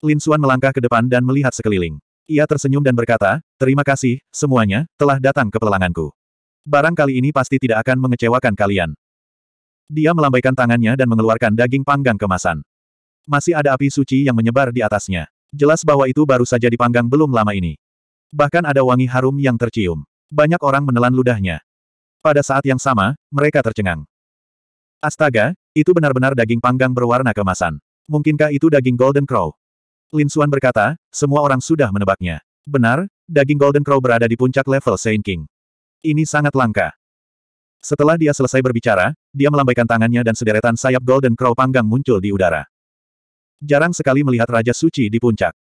Lin Suan melangkah ke depan dan melihat sekeliling. Ia tersenyum dan berkata, terima kasih, semuanya, telah datang ke pelelanganku. Barang kali ini pasti tidak akan mengecewakan kalian. Dia melambaikan tangannya dan mengeluarkan daging panggang kemasan. Masih ada api suci yang menyebar di atasnya. Jelas bahwa itu baru saja dipanggang belum lama ini. Bahkan ada wangi harum yang tercium. Banyak orang menelan ludahnya. Pada saat yang sama, mereka tercengang. Astaga, itu benar-benar daging panggang berwarna kemasan. Mungkinkah itu daging Golden Crow? Lin Xuan berkata, semua orang sudah menebaknya. Benar, daging Golden Crow berada di puncak level Saint King. Ini sangat langka. Setelah dia selesai berbicara, dia melambaikan tangannya dan sederetan sayap Golden Crow panggang muncul di udara. Jarang sekali melihat Raja Suci di puncak.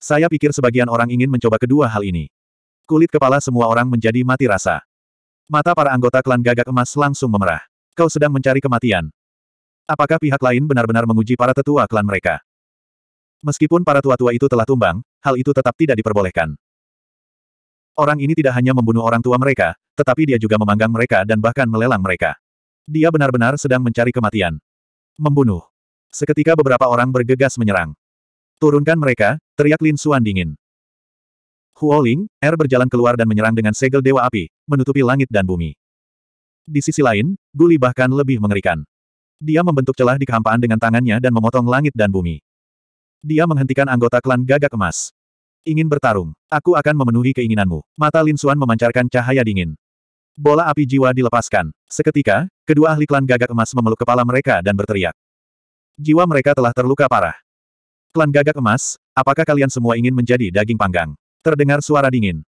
Saya pikir sebagian orang ingin mencoba kedua hal ini. Kulit kepala semua orang menjadi mati rasa. Mata para anggota klan gagak emas langsung memerah. Kau sedang mencari kematian. Apakah pihak lain benar-benar menguji para tetua klan mereka? Meskipun para tua-tua itu telah tumbang, hal itu tetap tidak diperbolehkan. Orang ini tidak hanya membunuh orang tua mereka, tetapi dia juga memanggang mereka dan bahkan melelang mereka. Dia benar-benar sedang mencari kematian. Membunuh. Seketika beberapa orang bergegas menyerang. Turunkan mereka, teriak Lin Xuan dingin. Huoling, Er berjalan keluar dan menyerang dengan segel dewa api, menutupi langit dan bumi. Di sisi lain, Guli bahkan lebih mengerikan. Dia membentuk celah di kehampaan dengan tangannya dan memotong langit dan bumi. Dia menghentikan anggota klan gagak emas. Ingin bertarung, aku akan memenuhi keinginanmu. Mata Lin Suan memancarkan cahaya dingin. Bola api jiwa dilepaskan. Seketika, kedua ahli klan gagak emas memeluk kepala mereka dan berteriak. Jiwa mereka telah terluka parah. Klan gagak emas, apakah kalian semua ingin menjadi daging panggang? Terdengar suara dingin.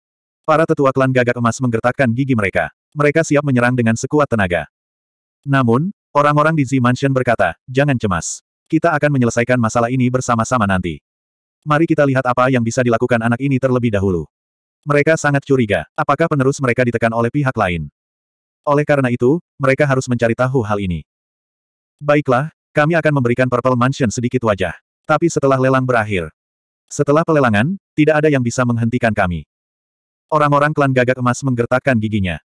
Para tetua klan gagak emas menggertakkan gigi mereka. Mereka siap menyerang dengan sekuat tenaga. Namun, orang-orang di Z Mansion berkata, jangan cemas. Kita akan menyelesaikan masalah ini bersama-sama nanti. Mari kita lihat apa yang bisa dilakukan anak ini terlebih dahulu. Mereka sangat curiga, apakah penerus mereka ditekan oleh pihak lain. Oleh karena itu, mereka harus mencari tahu hal ini. Baiklah, kami akan memberikan Purple Mansion sedikit wajah. Tapi setelah lelang berakhir. Setelah pelelangan, tidak ada yang bisa menghentikan kami. Orang-orang klan gagak emas menggertakkan giginya.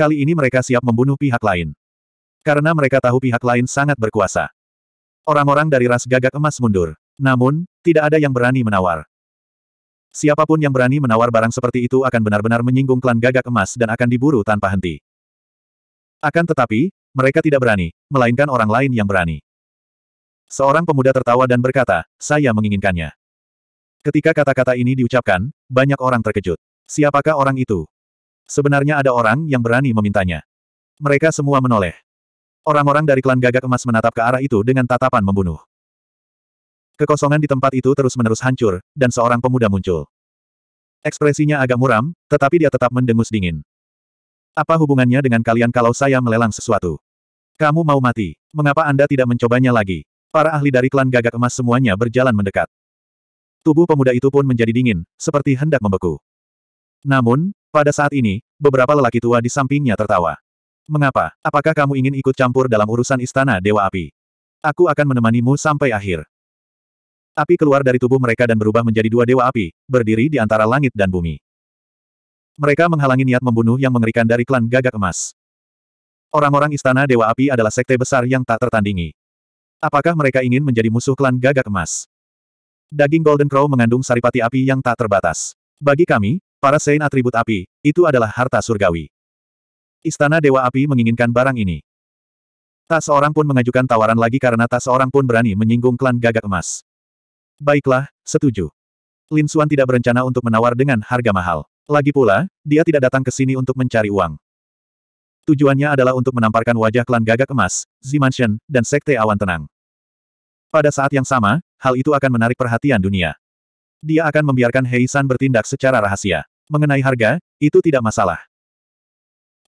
Kali ini mereka siap membunuh pihak lain. Karena mereka tahu pihak lain sangat berkuasa. Orang-orang dari ras gagak emas mundur. Namun, tidak ada yang berani menawar. Siapapun yang berani menawar barang seperti itu akan benar-benar menyinggung klan gagak emas dan akan diburu tanpa henti. Akan tetapi, mereka tidak berani, melainkan orang lain yang berani. Seorang pemuda tertawa dan berkata, saya menginginkannya. Ketika kata-kata ini diucapkan, banyak orang terkejut. Siapakah orang itu? Sebenarnya ada orang yang berani memintanya. Mereka semua menoleh. Orang-orang dari klan gagak emas menatap ke arah itu dengan tatapan membunuh. Kekosongan di tempat itu terus-menerus hancur, dan seorang pemuda muncul. Ekspresinya agak muram, tetapi dia tetap mendengus dingin. Apa hubungannya dengan kalian kalau saya melelang sesuatu? Kamu mau mati. Mengapa Anda tidak mencobanya lagi? Para ahli dari klan gagak emas semuanya berjalan mendekat. Tubuh pemuda itu pun menjadi dingin, seperti hendak membeku. Namun, pada saat ini, beberapa lelaki tua di sampingnya tertawa. Mengapa? Apakah kamu ingin ikut campur dalam urusan istana Dewa Api? Aku akan menemanimu sampai akhir. Api keluar dari tubuh mereka dan berubah menjadi dua Dewa Api, berdiri di antara langit dan bumi. Mereka menghalangi niat membunuh yang mengerikan dari klan gagak emas. Orang-orang istana Dewa Api adalah sekte besar yang tak tertandingi. Apakah mereka ingin menjadi musuh klan gagak emas? Daging Golden Crow mengandung saripati api yang tak terbatas. Bagi kami, para Sein atribut api, itu adalah harta surgawi. Istana Dewa Api menginginkan barang ini. Tak seorang pun mengajukan tawaran lagi karena tak seorang pun berani menyinggung klan gagak emas. Baiklah, setuju. Lin Xuan tidak berencana untuk menawar dengan harga mahal. Lagi pula, dia tidak datang ke sini untuk mencari uang. Tujuannya adalah untuk menamparkan wajah klan gagak emas, Zimanshen, dan Sekte Awan Tenang. Pada saat yang sama, hal itu akan menarik perhatian dunia. Dia akan membiarkan Hei San bertindak secara rahasia. Mengenai harga, itu tidak masalah.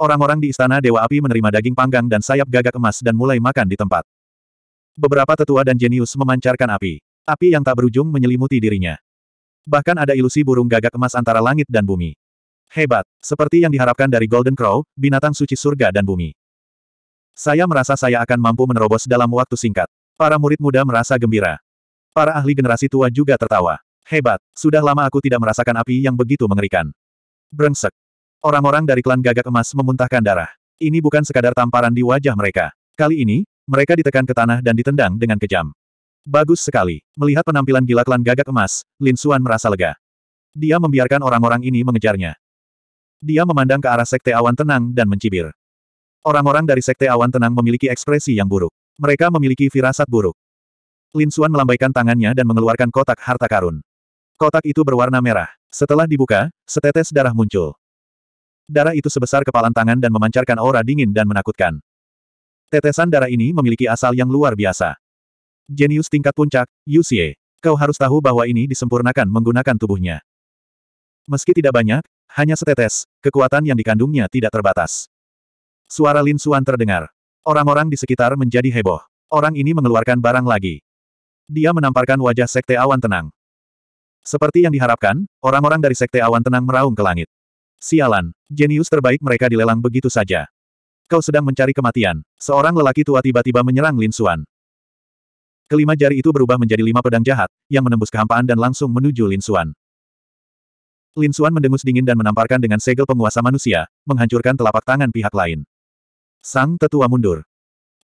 Orang-orang di Istana Dewa Api menerima daging panggang dan sayap gagak emas dan mulai makan di tempat. Beberapa tetua dan jenius memancarkan api. Api yang tak berujung menyelimuti dirinya. Bahkan ada ilusi burung gagak emas antara langit dan bumi. Hebat, seperti yang diharapkan dari Golden Crow, binatang suci surga dan bumi. Saya merasa saya akan mampu menerobos dalam waktu singkat. Para murid muda merasa gembira. Para ahli generasi tua juga tertawa. Hebat, sudah lama aku tidak merasakan api yang begitu mengerikan. Brengsek, Orang-orang dari klan gagak emas memuntahkan darah. Ini bukan sekadar tamparan di wajah mereka. Kali ini, mereka ditekan ke tanah dan ditendang dengan kejam. Bagus sekali. Melihat penampilan gila klan gagak emas, Lin Xuan merasa lega. Dia membiarkan orang-orang ini mengejarnya. Dia memandang ke arah Sekte Awan Tenang dan mencibir. Orang-orang dari Sekte Awan Tenang memiliki ekspresi yang buruk. Mereka memiliki firasat buruk. Lin Xuan melambaikan tangannya dan mengeluarkan kotak harta karun. Kotak itu berwarna merah. Setelah dibuka, setetes darah muncul. Darah itu sebesar kepalan tangan dan memancarkan aura dingin dan menakutkan. Tetesan darah ini memiliki asal yang luar biasa. Jenius tingkat puncak, Yusie. Kau harus tahu bahwa ini disempurnakan menggunakan tubuhnya. Meski tidak banyak, hanya setetes, kekuatan yang dikandungnya tidak terbatas. Suara Lin Suan terdengar. Orang-orang di sekitar menjadi heboh. Orang ini mengeluarkan barang lagi. Dia menamparkan wajah Sekte Awan Tenang. Seperti yang diharapkan, orang-orang dari Sekte Awan Tenang meraung ke langit. Sialan, jenius terbaik mereka dilelang begitu saja. Kau sedang mencari kematian. Seorang lelaki tua tiba-tiba menyerang Lin Suan. Kelima jari itu berubah menjadi lima pedang jahat, yang menembus kehampaan dan langsung menuju Lin Suan. Lin Suan mendengus dingin dan menamparkan dengan segel penguasa manusia, menghancurkan telapak tangan pihak lain. Sang tetua mundur.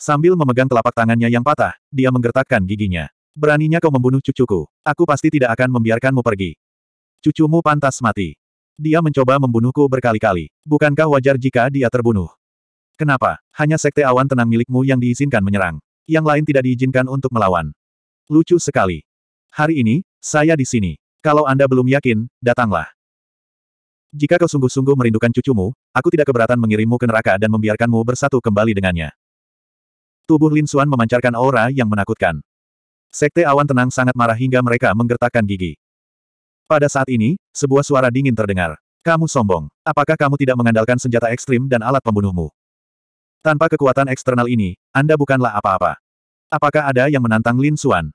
Sambil memegang telapak tangannya yang patah, dia menggertakkan giginya. Beraninya kau membunuh cucuku. Aku pasti tidak akan membiarkanmu pergi. Cucumu pantas mati. Dia mencoba membunuhku berkali-kali. Bukankah wajar jika dia terbunuh? Kenapa? Hanya sekte awan tenang milikmu yang diizinkan menyerang. Yang lain tidak diizinkan untuk melawan. Lucu sekali. Hari ini, saya di sini. Kalau Anda belum yakin, datanglah. Jika kau sungguh-sungguh merindukan cucumu, aku tidak keberatan mengirimmu ke neraka dan membiarkanmu bersatu kembali dengannya. Tubuh Lin Xuan memancarkan aura yang menakutkan. Sekte awan tenang sangat marah hingga mereka menggertakkan gigi. Pada saat ini, sebuah suara dingin terdengar. Kamu sombong. Apakah kamu tidak mengandalkan senjata ekstrim dan alat pembunuhmu? Tanpa kekuatan eksternal ini, Anda bukanlah apa-apa. Apakah ada yang menantang Lin Xuan?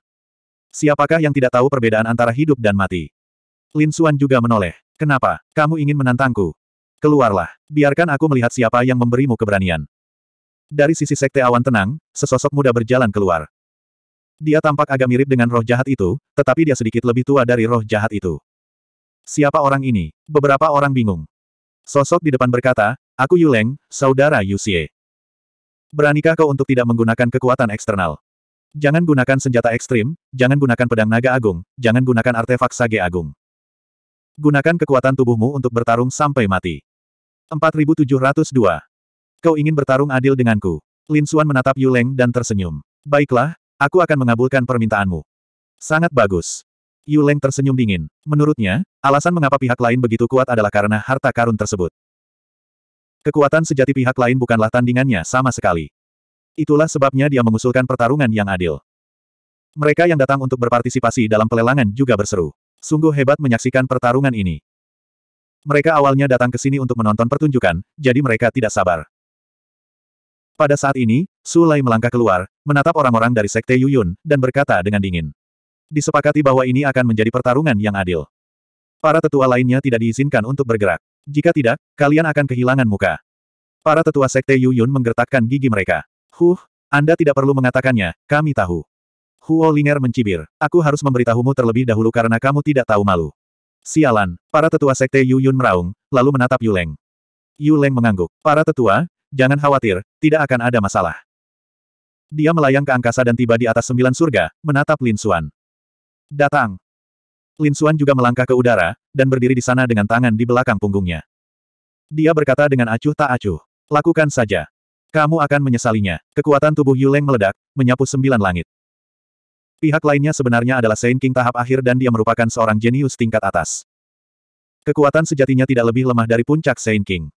Siapakah yang tidak tahu perbedaan antara hidup dan mati? Lin Xuan juga menoleh. Kenapa? Kamu ingin menantangku? Keluarlah. Biarkan aku melihat siapa yang memberimu keberanian. Dari sisi sekte awan tenang, sesosok muda berjalan keluar. Dia tampak agak mirip dengan roh jahat itu, tetapi dia sedikit lebih tua dari roh jahat itu. Siapa orang ini? Beberapa orang bingung. Sosok di depan berkata, Aku Yuleng, saudara Yusie. Beranikah kau untuk tidak menggunakan kekuatan eksternal? Jangan gunakan senjata ekstrim, jangan gunakan pedang naga agung, jangan gunakan artefak sage agung. Gunakan kekuatan tubuhmu untuk bertarung sampai mati. 4702. Kau ingin bertarung adil denganku. Lin Xuan menatap Yuleng dan tersenyum. Baiklah, Aku akan mengabulkan permintaanmu. Sangat bagus. Yu Leng tersenyum dingin. Menurutnya, alasan mengapa pihak lain begitu kuat adalah karena harta karun tersebut. Kekuatan sejati pihak lain bukanlah tandingannya sama sekali. Itulah sebabnya dia mengusulkan pertarungan yang adil. Mereka yang datang untuk berpartisipasi dalam pelelangan juga berseru. Sungguh hebat menyaksikan pertarungan ini. Mereka awalnya datang ke sini untuk menonton pertunjukan, jadi mereka tidak sabar. Pada saat ini, Sulai melangkah keluar, menatap orang-orang dari Sekte Yuyun, dan berkata dengan dingin. Disepakati bahwa ini akan menjadi pertarungan yang adil. Para tetua lainnya tidak diizinkan untuk bergerak. Jika tidak, kalian akan kehilangan muka. Para tetua Sekte Yuyun menggertakkan gigi mereka. Huh, Anda tidak perlu mengatakannya, kami tahu. Huo Linger mencibir. Aku harus memberitahumu terlebih dahulu karena kamu tidak tahu malu. Sialan, para tetua Sekte Yuyun meraung, lalu menatap Yuleng. Yuleng mengangguk. Para tetua, jangan khawatir, tidak akan ada masalah. Dia melayang ke angkasa dan tiba di atas sembilan surga, menatap Lin Xuan. Datang. Lin Xuan juga melangkah ke udara, dan berdiri di sana dengan tangan di belakang punggungnya. Dia berkata dengan acuh tak acuh. Lakukan saja. Kamu akan menyesalinya. Kekuatan tubuh Yuleng meledak, menyapu sembilan langit. Pihak lainnya sebenarnya adalah Saint King tahap akhir dan dia merupakan seorang jenius tingkat atas. Kekuatan sejatinya tidak lebih lemah dari puncak Saint King.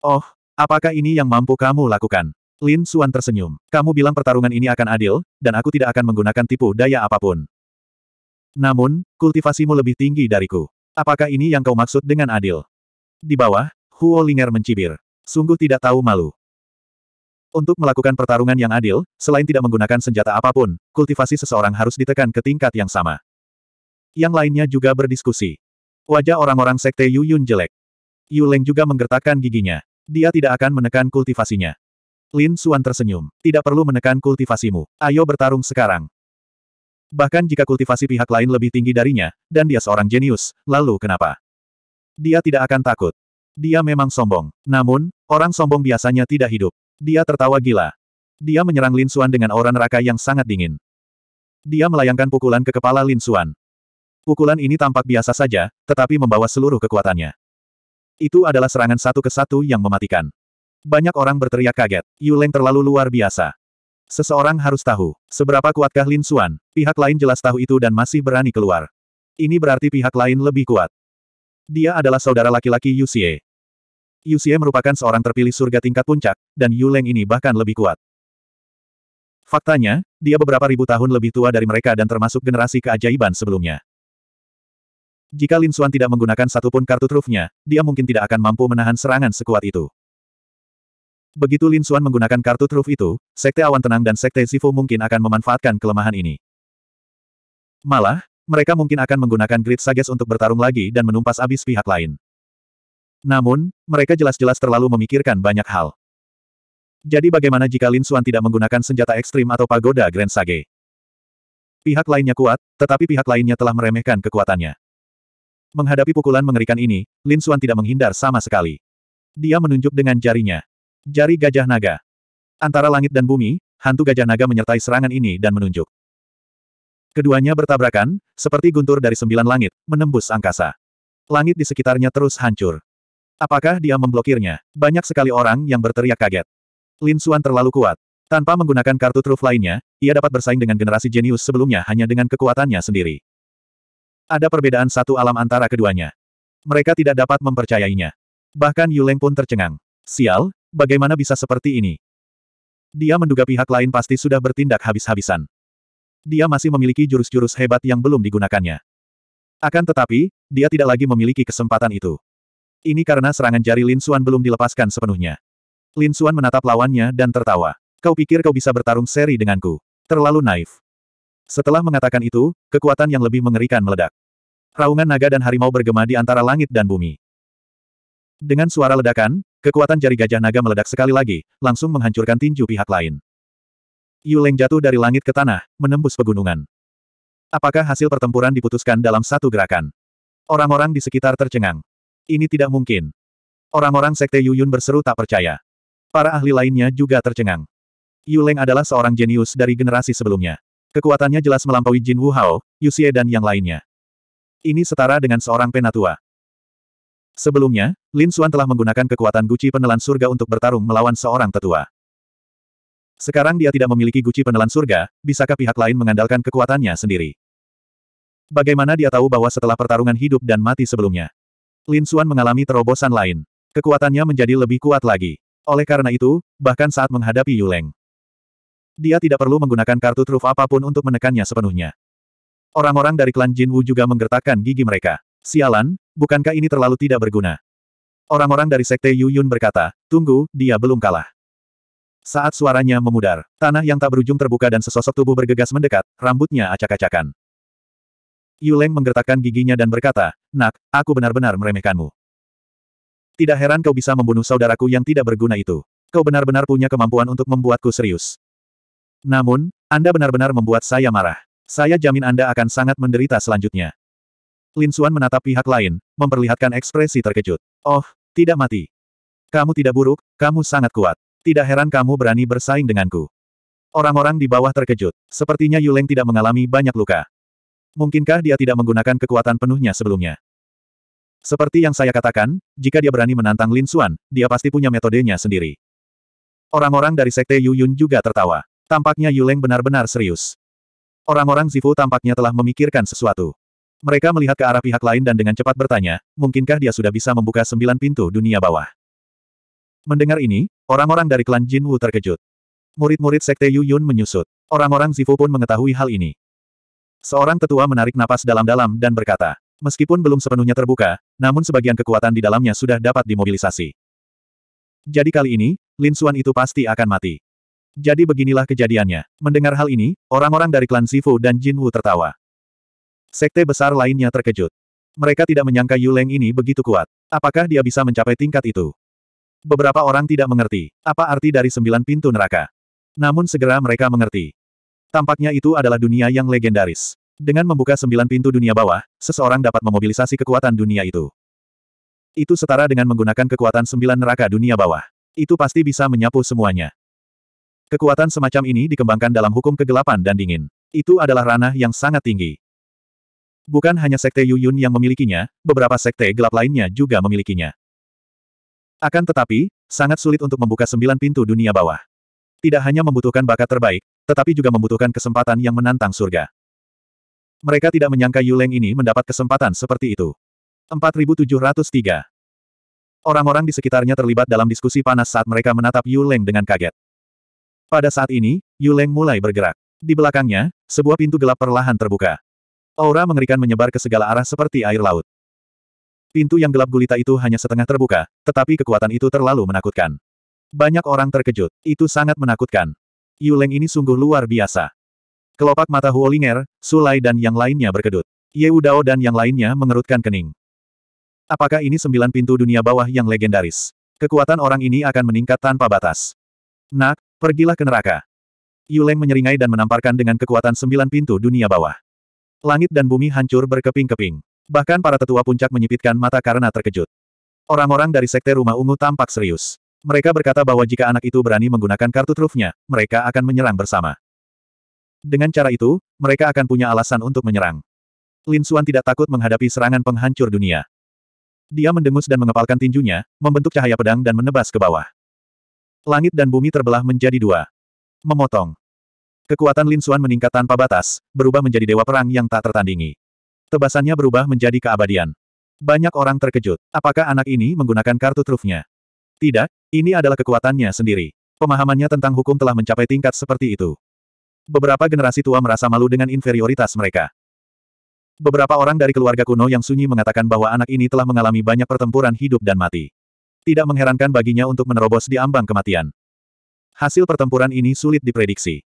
Oh, apakah ini yang mampu kamu lakukan? Lin Suan tersenyum. Kamu bilang pertarungan ini akan adil, dan aku tidak akan menggunakan tipu daya apapun. Namun, kultivasimu lebih tinggi dariku. Apakah ini yang kau maksud dengan adil? Di bawah, Huo Linger mencibir. Sungguh tidak tahu malu. Untuk melakukan pertarungan yang adil, selain tidak menggunakan senjata apapun, kultivasi seseorang harus ditekan ke tingkat yang sama. Yang lainnya juga berdiskusi. Wajah orang-orang sekte Yu Yun jelek. Yu Leng juga menggertakkan giginya. Dia tidak akan menekan kultivasinya. Lin Suan tersenyum. Tidak perlu menekan kultivasimu. Ayo bertarung sekarang. Bahkan jika kultivasi pihak lain lebih tinggi darinya, dan dia seorang jenius, lalu kenapa? Dia tidak akan takut. Dia memang sombong. Namun, orang sombong biasanya tidak hidup. Dia tertawa gila. Dia menyerang Lin Suan dengan aura neraka yang sangat dingin. Dia melayangkan pukulan ke kepala Lin Suan. Pukulan ini tampak biasa saja, tetapi membawa seluruh kekuatannya. Itu adalah serangan satu ke satu yang mematikan. Banyak orang berteriak kaget. Yuleng terlalu luar biasa. Seseorang harus tahu, seberapa kuatkah Lin Xuan, pihak lain jelas tahu itu dan masih berani keluar. Ini berarti pihak lain lebih kuat. Dia adalah saudara laki-laki Yuxie. Yuxie merupakan seorang terpilih surga tingkat puncak, dan Yuleng ini bahkan lebih kuat. Faktanya, dia beberapa ribu tahun lebih tua dari mereka dan termasuk generasi keajaiban sebelumnya. Jika Lin Xuan tidak menggunakan satupun kartu trufnya, dia mungkin tidak akan mampu menahan serangan sekuat itu. Begitu Lin Xuan menggunakan kartu truf itu, Sekte Awan Tenang dan Sekte Sifu mungkin akan memanfaatkan kelemahan ini. Malah, mereka mungkin akan menggunakan Grid Sages untuk bertarung lagi dan menumpas abis pihak lain. Namun, mereka jelas-jelas terlalu memikirkan banyak hal. Jadi bagaimana jika Lin Xuan tidak menggunakan senjata ekstrim atau pagoda Grand Sage? Pihak lainnya kuat, tetapi pihak lainnya telah meremehkan kekuatannya. Menghadapi pukulan mengerikan ini, Lin Xuan tidak menghindar sama sekali. Dia menunjuk dengan jarinya. Jari gajah naga. Antara langit dan bumi, hantu gajah naga menyertai serangan ini dan menunjuk. Keduanya bertabrakan, seperti guntur dari sembilan langit, menembus angkasa. Langit di sekitarnya terus hancur. Apakah dia memblokirnya? Banyak sekali orang yang berteriak kaget. Lin Xuan terlalu kuat. Tanpa menggunakan kartu truf lainnya, ia dapat bersaing dengan generasi jenius sebelumnya hanya dengan kekuatannya sendiri. Ada perbedaan satu alam antara keduanya. Mereka tidak dapat mempercayainya. Bahkan Yuleng pun tercengang. Sial, bagaimana bisa seperti ini? Dia menduga pihak lain pasti sudah bertindak habis-habisan. Dia masih memiliki jurus-jurus hebat yang belum digunakannya. Akan tetapi, dia tidak lagi memiliki kesempatan itu. Ini karena serangan jari Lin Xuan belum dilepaskan sepenuhnya. Lin Xuan menatap lawannya dan tertawa. Kau pikir kau bisa bertarung seri denganku? Terlalu naif. Setelah mengatakan itu, kekuatan yang lebih mengerikan meledak. Raungan naga dan harimau bergema di antara langit dan bumi. Dengan suara ledakan, Kekuatan jari gajah naga meledak sekali lagi, langsung menghancurkan tinju pihak lain. Yuleng jatuh dari langit ke tanah, menembus pegunungan. Apakah hasil pertempuran diputuskan dalam satu gerakan? Orang-orang di sekitar tercengang. Ini tidak mungkin. Orang-orang sekte Yuyun berseru tak percaya. Para ahli lainnya juga tercengang. Yuleng adalah seorang jenius dari generasi sebelumnya. Kekuatannya jelas melampaui Jin Wu Hao, Yuxie dan yang lainnya. Ini setara dengan seorang penatua. Sebelumnya, Lin Xuan telah menggunakan kekuatan guci penelan surga untuk bertarung melawan seorang tetua. Sekarang dia tidak memiliki guci penelan surga, bisakah pihak lain mengandalkan kekuatannya sendiri? Bagaimana dia tahu bahwa setelah pertarungan hidup dan mati sebelumnya? Lin Xuan mengalami terobosan lain. Kekuatannya menjadi lebih kuat lagi. Oleh karena itu, bahkan saat menghadapi Yuleng, dia tidak perlu menggunakan kartu truf apapun untuk menekannya sepenuhnya. Orang-orang dari klan Jin Wu juga menggertakkan gigi mereka. Sialan, bukankah ini terlalu tidak berguna? Orang-orang dari Sekte Yuyun berkata, tunggu, dia belum kalah. Saat suaranya memudar, tanah yang tak berujung terbuka dan sesosok tubuh bergegas mendekat, rambutnya acak-acakan. Yuleng menggertakkan giginya dan berkata, Nak, aku benar-benar meremehkanmu. Tidak heran kau bisa membunuh saudaraku yang tidak berguna itu. Kau benar-benar punya kemampuan untuk membuatku serius. Namun, Anda benar-benar membuat saya marah. Saya jamin Anda akan sangat menderita selanjutnya. Lin Xuan menatap pihak lain, memperlihatkan ekspresi terkejut. Oh, tidak mati. Kamu tidak buruk, kamu sangat kuat. Tidak heran kamu berani bersaing denganku. Orang-orang di bawah terkejut. Sepertinya Yuleng tidak mengalami banyak luka. Mungkinkah dia tidak menggunakan kekuatan penuhnya sebelumnya? Seperti yang saya katakan, jika dia berani menantang Lin Xuan, dia pasti punya metodenya sendiri. Orang-orang dari sekte Yu Yun juga tertawa. Tampaknya Yuleng benar-benar serius. Orang-orang Zifu tampaknya telah memikirkan sesuatu. Mereka melihat ke arah pihak lain dan dengan cepat bertanya, mungkinkah dia sudah bisa membuka sembilan pintu dunia bawah? Mendengar ini, orang-orang dari klan Jin Wu terkejut. Murid-murid sekte Yu Yun menyusut. Orang-orang Zifu pun mengetahui hal ini. Seorang tetua menarik napas dalam-dalam dan berkata, meskipun belum sepenuhnya terbuka, namun sebagian kekuatan di dalamnya sudah dapat dimobilisasi. Jadi kali ini, Lin Xuan itu pasti akan mati. Jadi beginilah kejadiannya. Mendengar hal ini, orang-orang dari klan Zifu dan Jin Wu tertawa. Sekte besar lainnya terkejut. Mereka tidak menyangka Yu Leng ini begitu kuat. Apakah dia bisa mencapai tingkat itu? Beberapa orang tidak mengerti apa arti dari sembilan pintu neraka. Namun segera mereka mengerti. Tampaknya itu adalah dunia yang legendaris. Dengan membuka sembilan pintu dunia bawah, seseorang dapat memobilisasi kekuatan dunia itu. Itu setara dengan menggunakan kekuatan sembilan neraka dunia bawah. Itu pasti bisa menyapu semuanya. Kekuatan semacam ini dikembangkan dalam hukum kegelapan dan dingin. Itu adalah ranah yang sangat tinggi. Bukan hanya Sekte Yuyun yang memilikinya, beberapa sekte gelap lainnya juga memilikinya. Akan tetapi, sangat sulit untuk membuka sembilan pintu dunia bawah. Tidak hanya membutuhkan bakat terbaik, tetapi juga membutuhkan kesempatan yang menantang surga. Mereka tidak menyangka Yuleng ini mendapat kesempatan seperti itu. 4703 Orang-orang di sekitarnya terlibat dalam diskusi panas saat mereka menatap Yuleng dengan kaget. Pada saat ini, Yuleng mulai bergerak. Di belakangnya, sebuah pintu gelap perlahan terbuka. Aura mengerikan menyebar ke segala arah seperti air laut. Pintu yang gelap gulita itu hanya setengah terbuka, tetapi kekuatan itu terlalu menakutkan. Banyak orang terkejut, itu sangat menakutkan. Yuleng ini sungguh luar biasa. Kelopak mata Huolinger, Sulai dan yang lainnya berkedut. Ye Dao dan yang lainnya mengerutkan kening. Apakah ini sembilan pintu dunia bawah yang legendaris? Kekuatan orang ini akan meningkat tanpa batas. Nak, pergilah ke neraka. Yuleng menyeringai dan menamparkan dengan kekuatan sembilan pintu dunia bawah. Langit dan bumi hancur berkeping-keping. Bahkan para tetua puncak menyipitkan mata karena terkejut. Orang-orang dari Sekte Rumah Ungu tampak serius. Mereka berkata bahwa jika anak itu berani menggunakan kartu trufnya, mereka akan menyerang bersama. Dengan cara itu, mereka akan punya alasan untuk menyerang. Lin Suan tidak takut menghadapi serangan penghancur dunia. Dia mendengus dan mengepalkan tinjunya, membentuk cahaya pedang dan menebas ke bawah. Langit dan bumi terbelah menjadi dua. Memotong. Kekuatan Lin Xuan meningkat tanpa batas, berubah menjadi dewa perang yang tak tertandingi. Tebasannya berubah menjadi keabadian. Banyak orang terkejut. Apakah anak ini menggunakan kartu trufnya? Tidak, ini adalah kekuatannya sendiri. Pemahamannya tentang hukum telah mencapai tingkat seperti itu. Beberapa generasi tua merasa malu dengan inferioritas mereka. Beberapa orang dari keluarga kuno yang sunyi mengatakan bahwa anak ini telah mengalami banyak pertempuran hidup dan mati. Tidak mengherankan baginya untuk menerobos di ambang kematian. Hasil pertempuran ini sulit diprediksi.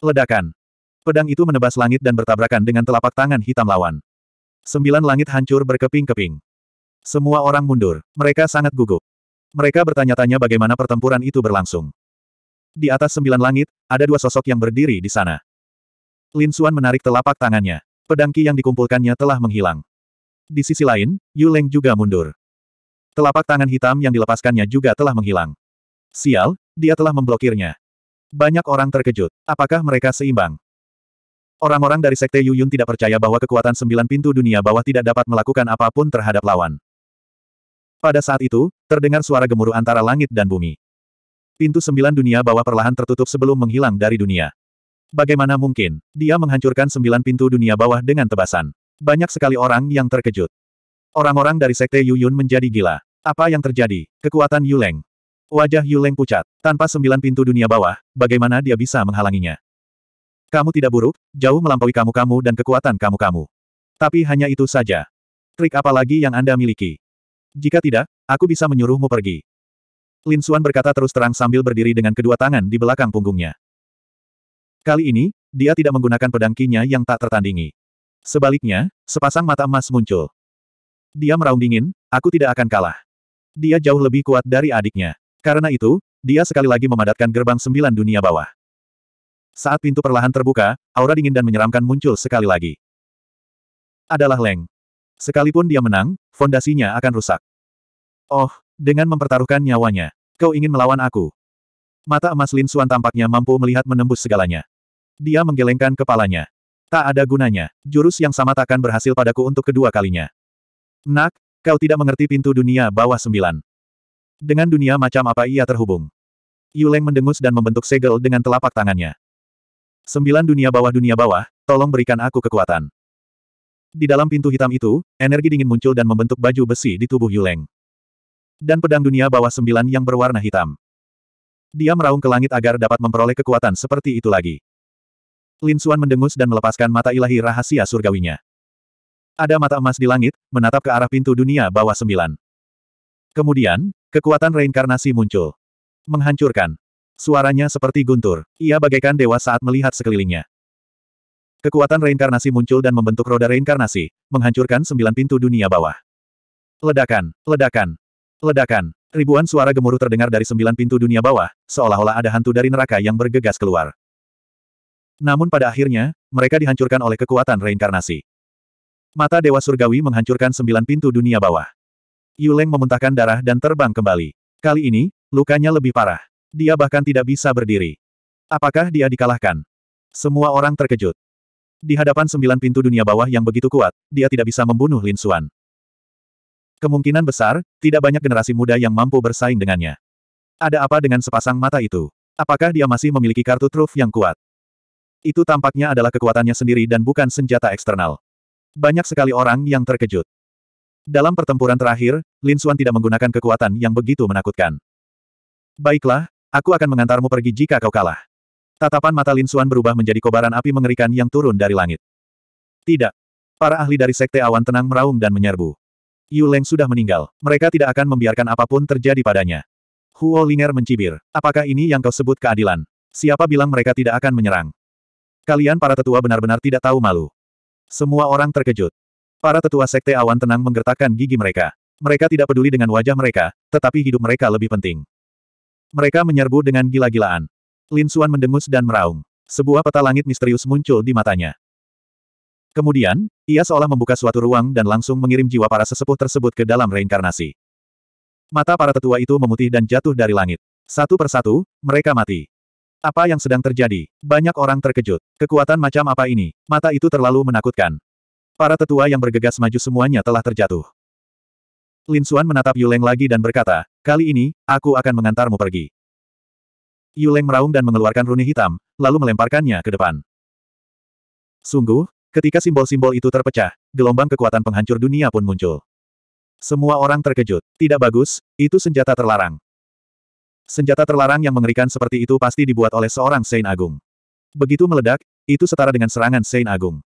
Ledakan. Pedang itu menebas langit dan bertabrakan dengan telapak tangan hitam lawan. Sembilan langit hancur berkeping-keping. Semua orang mundur. Mereka sangat gugup. Mereka bertanya-tanya bagaimana pertempuran itu berlangsung. Di atas sembilan langit, ada dua sosok yang berdiri di sana. Lin Xuan menarik telapak tangannya. Pedang Qi yang dikumpulkannya telah menghilang. Di sisi lain, Yu Leng juga mundur. Telapak tangan hitam yang dilepaskannya juga telah menghilang. Sial, dia telah memblokirnya. Banyak orang terkejut. Apakah mereka seimbang? Orang-orang dari Sekte Yuyun tidak percaya bahwa kekuatan sembilan pintu dunia bawah tidak dapat melakukan apapun terhadap lawan. Pada saat itu, terdengar suara gemuruh antara langit dan bumi. Pintu sembilan dunia bawah perlahan tertutup sebelum menghilang dari dunia. Bagaimana mungkin, dia menghancurkan sembilan pintu dunia bawah dengan tebasan. Banyak sekali orang yang terkejut. Orang-orang dari Sekte Yuyun menjadi gila. Apa yang terjadi? Kekuatan Yuleng. Wajah Yuleng pucat. Tanpa sembilan pintu dunia bawah, bagaimana dia bisa menghalanginya? Kamu tidak buruk, jauh melampaui kamu-kamu dan kekuatan kamu-kamu. Tapi hanya itu saja. Trik apa lagi yang Anda miliki? Jika tidak, aku bisa menyuruhmu pergi. Lin Xuan berkata terus terang sambil berdiri dengan kedua tangan di belakang punggungnya. Kali ini, dia tidak menggunakan pedang kinya yang tak tertandingi. Sebaliknya, sepasang mata emas muncul. Dia meraung dingin, aku tidak akan kalah. Dia jauh lebih kuat dari adiknya. Karena itu, dia sekali lagi memadatkan gerbang sembilan dunia bawah. Saat pintu perlahan terbuka, aura dingin dan menyeramkan muncul sekali lagi. Adalah Leng. Sekalipun dia menang, fondasinya akan rusak. Oh, dengan mempertaruhkan nyawanya, kau ingin melawan aku. Mata emas Lin Suan tampaknya mampu melihat menembus segalanya. Dia menggelengkan kepalanya. Tak ada gunanya, jurus yang sama takkan berhasil padaku untuk kedua kalinya. Nak, kau tidak mengerti pintu dunia bawah sembilan. Dengan dunia macam apa ia terhubung? Yuleng mendengus dan membentuk segel dengan telapak tangannya. Sembilan dunia bawah dunia bawah, tolong berikan aku kekuatan. Di dalam pintu hitam itu, energi dingin muncul dan membentuk baju besi di tubuh Yuleng. Dan pedang dunia bawah sembilan yang berwarna hitam. Dia meraung ke langit agar dapat memperoleh kekuatan seperti itu lagi. Lin Suan mendengus dan melepaskan mata ilahi rahasia surgawinya. Ada mata emas di langit, menatap ke arah pintu dunia bawah sembilan. Kemudian, kekuatan reinkarnasi muncul. Menghancurkan. Suaranya seperti guntur. Ia bagaikan dewa saat melihat sekelilingnya. Kekuatan reinkarnasi muncul dan membentuk roda reinkarnasi, menghancurkan sembilan pintu dunia bawah. Ledakan, ledakan, ledakan. Ribuan suara gemuruh terdengar dari sembilan pintu dunia bawah, seolah-olah ada hantu dari neraka yang bergegas keluar. Namun pada akhirnya, mereka dihancurkan oleh kekuatan reinkarnasi. Mata Dewa Surgawi menghancurkan sembilan pintu dunia bawah. Yuleng memuntahkan darah dan terbang kembali. Kali ini, lukanya lebih parah. Dia bahkan tidak bisa berdiri. Apakah dia dikalahkan? Semua orang terkejut. Di hadapan sembilan pintu dunia bawah yang begitu kuat, dia tidak bisa membunuh Lin Xuan. Kemungkinan besar, tidak banyak generasi muda yang mampu bersaing dengannya. Ada apa dengan sepasang mata itu? Apakah dia masih memiliki kartu truf yang kuat? Itu tampaknya adalah kekuatannya sendiri dan bukan senjata eksternal. Banyak sekali orang yang terkejut. Dalam pertempuran terakhir, Lin Suan tidak menggunakan kekuatan yang begitu menakutkan. Baiklah, aku akan mengantarmu pergi jika kau kalah. Tatapan mata Lin Suan berubah menjadi kobaran api mengerikan yang turun dari langit. Tidak. Para ahli dari Sekte Awan Tenang meraung dan menyerbu. Yu Leng sudah meninggal. Mereka tidak akan membiarkan apapun terjadi padanya. Huo Linger mencibir. Apakah ini yang kau sebut keadilan? Siapa bilang mereka tidak akan menyerang? Kalian para tetua benar-benar tidak tahu malu. Semua orang terkejut. Para tetua sekte awan tenang menggertakkan gigi mereka. Mereka tidak peduli dengan wajah mereka, tetapi hidup mereka lebih penting. Mereka menyerbu dengan gila-gilaan. Lin Xuan mendengus dan meraung. Sebuah peta langit misterius muncul di matanya. Kemudian, ia seolah membuka suatu ruang dan langsung mengirim jiwa para sesepuh tersebut ke dalam reinkarnasi. Mata para tetua itu memutih dan jatuh dari langit. Satu persatu, mereka mati. Apa yang sedang terjadi? Banyak orang terkejut. Kekuatan macam apa ini? Mata itu terlalu menakutkan. Para tetua yang bergegas maju semuanya telah terjatuh. Lin Xuan menatap Yuleng lagi dan berkata, kali ini, aku akan mengantarmu pergi. Yuleng meraung dan mengeluarkan runi hitam, lalu melemparkannya ke depan. Sungguh, ketika simbol-simbol itu terpecah, gelombang kekuatan penghancur dunia pun muncul. Semua orang terkejut. Tidak bagus, itu senjata terlarang. Senjata terlarang yang mengerikan seperti itu pasti dibuat oleh seorang Sein Agung. Begitu meledak, itu setara dengan serangan Sein Agung.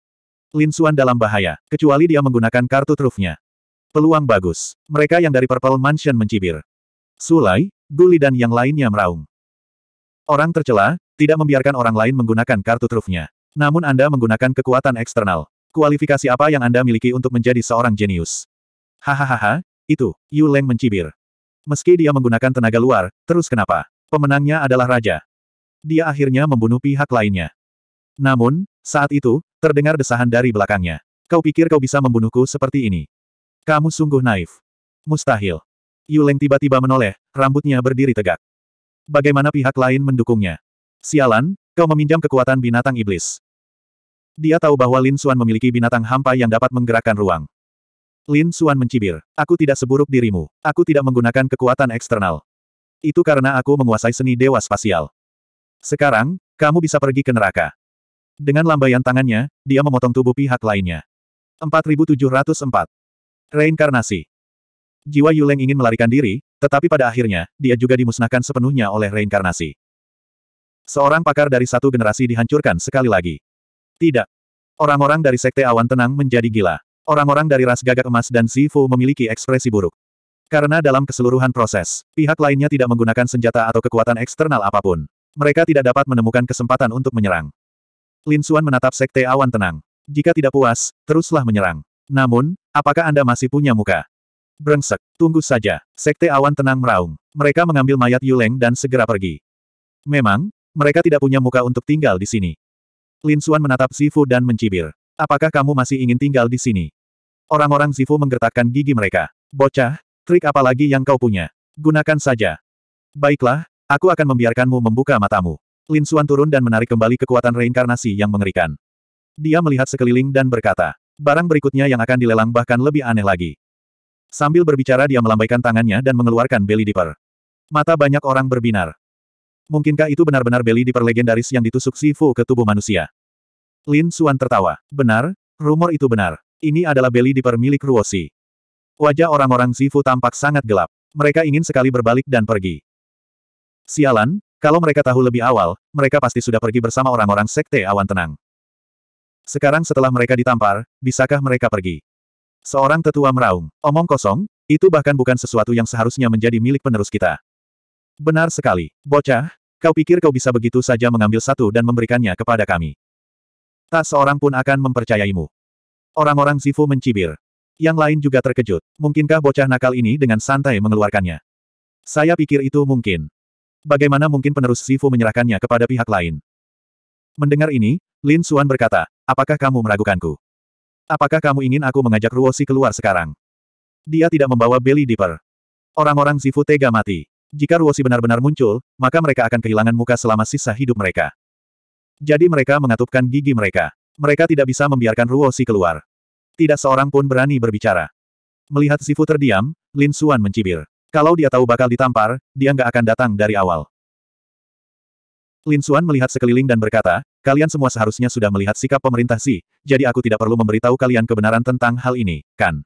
Lin Suan dalam bahaya, kecuali dia menggunakan kartu trufnya. Peluang bagus. Mereka yang dari Purple Mansion mencibir. Sulai, Guli dan yang lainnya meraung. Orang tercela, tidak membiarkan orang lain menggunakan kartu trufnya. Namun Anda menggunakan kekuatan eksternal. Kualifikasi apa yang Anda miliki untuk menjadi seorang jenius? Hahaha, itu, Yu Leng mencibir. Meski dia menggunakan tenaga luar, terus kenapa? Pemenangnya adalah raja. Dia akhirnya membunuh pihak lainnya. Namun, saat itu, Terdengar desahan dari belakangnya. Kau pikir kau bisa membunuhku seperti ini? Kamu sungguh naif. Mustahil. Yuleng tiba-tiba menoleh, rambutnya berdiri tegak. Bagaimana pihak lain mendukungnya? Sialan, kau meminjam kekuatan binatang iblis. Dia tahu bahwa Lin Xuan memiliki binatang hampa yang dapat menggerakkan ruang. Lin Xuan mencibir. Aku tidak seburuk dirimu. Aku tidak menggunakan kekuatan eksternal. Itu karena aku menguasai seni dewa spasial. Sekarang, kamu bisa pergi ke neraka. Dengan lambaian tangannya, dia memotong tubuh pihak lainnya. 4704. Reinkarnasi Jiwa Yuleng ingin melarikan diri, tetapi pada akhirnya, dia juga dimusnahkan sepenuhnya oleh reinkarnasi. Seorang pakar dari satu generasi dihancurkan sekali lagi. Tidak. Orang-orang dari Sekte Awan Tenang menjadi gila. Orang-orang dari ras gagak emas dan Sifu memiliki ekspresi buruk. Karena dalam keseluruhan proses, pihak lainnya tidak menggunakan senjata atau kekuatan eksternal apapun. Mereka tidak dapat menemukan kesempatan untuk menyerang. Lin Suan menatap sekte awan tenang. Jika tidak puas, teruslah menyerang. Namun, apakah Anda masih punya muka? Brengsek, tunggu saja. Sekte awan tenang meraung. Mereka mengambil mayat Yuleng dan segera pergi. Memang, mereka tidak punya muka untuk tinggal di sini. Lin Suan menatap Zifu dan mencibir. Apakah kamu masih ingin tinggal di sini? Orang-orang Zifu menggertakkan gigi mereka. Bocah, trik apa lagi yang kau punya? Gunakan saja. Baiklah, aku akan membiarkanmu membuka matamu. Lin Suan turun dan menarik kembali kekuatan reinkarnasi yang mengerikan. Dia melihat sekeliling dan berkata, barang berikutnya yang akan dilelang bahkan lebih aneh lagi. Sambil berbicara dia melambaikan tangannya dan mengeluarkan belly dipper. Mata banyak orang berbinar. Mungkinkah itu benar-benar belly dipper legendaris yang ditusuk Sifu ke tubuh manusia? Lin Suan tertawa. Benar, rumor itu benar. Ini adalah belly dipper milik Ruosi. Wajah orang-orang Sifu tampak sangat gelap. Mereka ingin sekali berbalik dan pergi. Sialan, kalau mereka tahu lebih awal, mereka pasti sudah pergi bersama orang-orang Sekte Awan Tenang. Sekarang setelah mereka ditampar, bisakah mereka pergi? Seorang tetua meraung. Omong kosong, itu bahkan bukan sesuatu yang seharusnya menjadi milik penerus kita. Benar sekali. Bocah, kau pikir kau bisa begitu saja mengambil satu dan memberikannya kepada kami. Tak seorang pun akan mempercayaimu. Orang-orang Zifu mencibir. Yang lain juga terkejut. Mungkinkah bocah nakal ini dengan santai mengeluarkannya? Saya pikir itu mungkin. Bagaimana mungkin penerus Sifu menyerahkannya kepada pihak lain? Mendengar ini, Lin Xuan berkata, apakah kamu meragukanku? Apakah kamu ingin aku mengajak Ruosi keluar sekarang? Dia tidak membawa Belly Dipper. Orang-orang Sifu tega mati. Jika Ruosi benar-benar muncul, maka mereka akan kehilangan muka selama sisa hidup mereka. Jadi mereka mengatupkan gigi mereka. Mereka tidak bisa membiarkan Ruosi keluar. Tidak seorang pun berani berbicara. Melihat Sifu terdiam, Lin Xuan mencibir. Kalau dia tahu bakal ditampar, dia nggak akan datang dari awal. Lin Xuan melihat sekeliling dan berkata, kalian semua seharusnya sudah melihat sikap pemerintah sih, jadi aku tidak perlu memberitahu kalian kebenaran tentang hal ini, kan?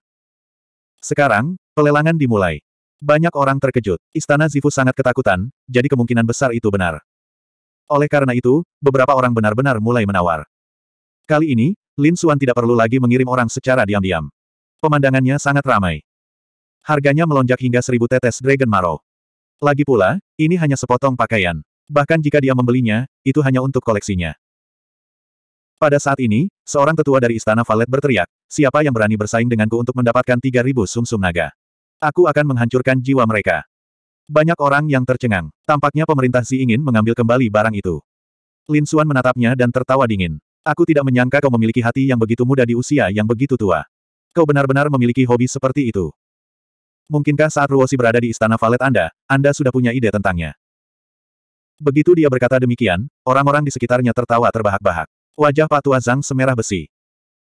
Sekarang, pelelangan dimulai. Banyak orang terkejut, istana Zifu sangat ketakutan, jadi kemungkinan besar itu benar. Oleh karena itu, beberapa orang benar-benar mulai menawar. Kali ini, Lin Xuan tidak perlu lagi mengirim orang secara diam-diam. Pemandangannya sangat ramai harganya melonjak hingga seribu tetes Dragon Marrow. Lagi pula, ini hanya sepotong pakaian. Bahkan jika dia membelinya, itu hanya untuk koleksinya. Pada saat ini, seorang tetua dari Istana Valet berteriak, siapa yang berani bersaing denganku untuk mendapatkan 3.000 sumsum naga? Aku akan menghancurkan jiwa mereka. Banyak orang yang tercengang. Tampaknya pemerintah si ingin mengambil kembali barang itu. Lin Xuan menatapnya dan tertawa dingin. Aku tidak menyangka kau memiliki hati yang begitu muda di usia yang begitu tua. Kau benar-benar memiliki hobi seperti itu. Mungkinkah saat Ruosi berada di istana valet Anda, Anda sudah punya ide tentangnya? Begitu dia berkata demikian, orang-orang di sekitarnya tertawa terbahak-bahak. Wajah Patua Zhang semerah besi.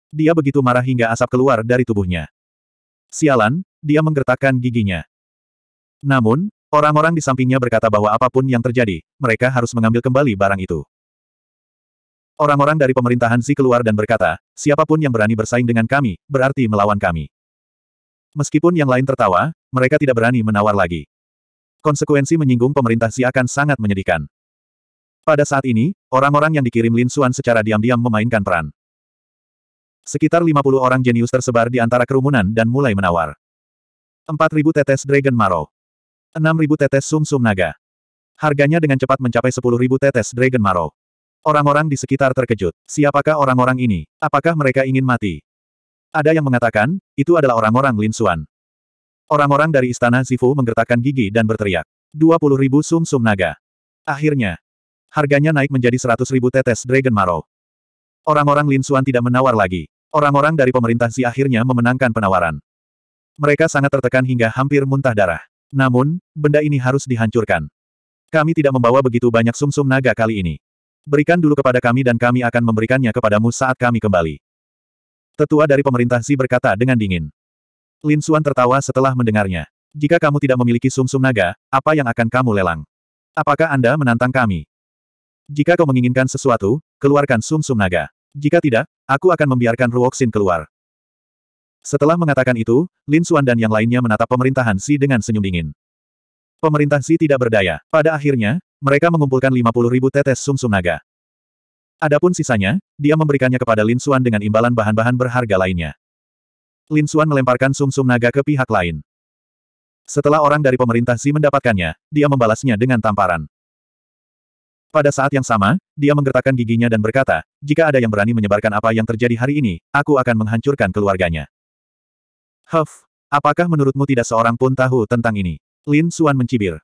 Dia begitu marah hingga asap keluar dari tubuhnya. Sialan, dia menggertakkan giginya. Namun, orang-orang di sampingnya berkata bahwa apapun yang terjadi, mereka harus mengambil kembali barang itu. Orang-orang dari pemerintahan si keluar dan berkata, siapapun yang berani bersaing dengan kami, berarti melawan kami. Meskipun yang lain tertawa, mereka tidak berani menawar lagi. Konsekuensi menyinggung pemerintah Xi akan sangat menyedihkan. Pada saat ini, orang-orang yang dikirim Lin Xuan secara diam-diam memainkan peran. Sekitar 50 orang jenius tersebar di antara kerumunan dan mulai menawar. 4.000 tetes Dragon Marrow. 6.000 tetes Sum Sum Naga. Harganya dengan cepat mencapai 10.000 tetes Dragon Marrow. Orang-orang di sekitar terkejut. Siapakah orang-orang ini? Apakah mereka ingin mati? Ada yang mengatakan, itu adalah orang-orang Lin Xuan. Orang-orang dari istana Zifu menggertakkan gigi dan berteriak. 20 ribu sum-sum naga. Akhirnya, harganya naik menjadi 100 ribu tetes Dragon Marrow. Orang-orang Lin Xuan tidak menawar lagi. Orang-orang dari pemerintah Zi akhirnya memenangkan penawaran. Mereka sangat tertekan hingga hampir muntah darah. Namun, benda ini harus dihancurkan. Kami tidak membawa begitu banyak sumsum sum naga kali ini. Berikan dulu kepada kami dan kami akan memberikannya kepadamu saat kami kembali. Tetua dari pemerintah Xi berkata dengan dingin. Lin Xuan tertawa setelah mendengarnya. Jika kamu tidak memiliki sumsum -sum naga, apa yang akan kamu lelang? Apakah Anda menantang kami? Jika kau menginginkan sesuatu, keluarkan sumsum -sum naga. Jika tidak, aku akan membiarkan Ruoxin keluar. Setelah mengatakan itu, Lin Xuan dan yang lainnya menatap pemerintahan Xi dengan senyum dingin. Pemerintah Xi tidak berdaya. Pada akhirnya, mereka mengumpulkan 50.000 tetes sumsum -sum naga. Adapun sisanya, dia memberikannya kepada Lin Suan dengan imbalan bahan-bahan berharga lainnya. Lin Suan melemparkan sumsum -sum naga ke pihak lain. Setelah orang dari pemerintah Xi mendapatkannya, dia membalasnya dengan tamparan. Pada saat yang sama, dia menggertakkan giginya dan berkata, jika ada yang berani menyebarkan apa yang terjadi hari ini, aku akan menghancurkan keluarganya. Huff, apakah menurutmu tidak seorang pun tahu tentang ini? Lin Suan mencibir.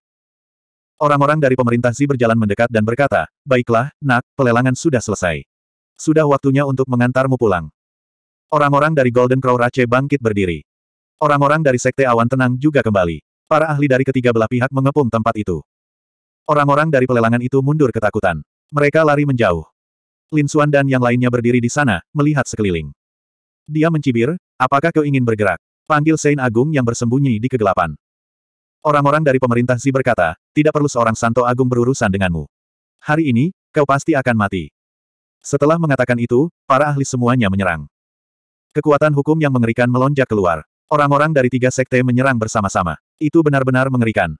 Orang-orang dari pemerintah Zi berjalan mendekat dan berkata, Baiklah, nak, pelelangan sudah selesai. Sudah waktunya untuk mengantarmu pulang. Orang-orang dari Golden Crow Rache bangkit berdiri. Orang-orang dari Sekte Awan Tenang juga kembali. Para ahli dari ketiga belah pihak mengepung tempat itu. Orang-orang dari pelelangan itu mundur ketakutan. Mereka lari menjauh. Lin Xuan dan yang lainnya berdiri di sana, melihat sekeliling. Dia mencibir, apakah kau ingin bergerak? Panggil Sein Agung yang bersembunyi di kegelapan. Orang-orang dari pemerintah Zi berkata, tidak perlu seorang Santo Agung berurusan denganmu. Hari ini, kau pasti akan mati. Setelah mengatakan itu, para ahli semuanya menyerang. Kekuatan hukum yang mengerikan melonjak keluar. Orang-orang dari tiga sekte menyerang bersama-sama. Itu benar-benar mengerikan.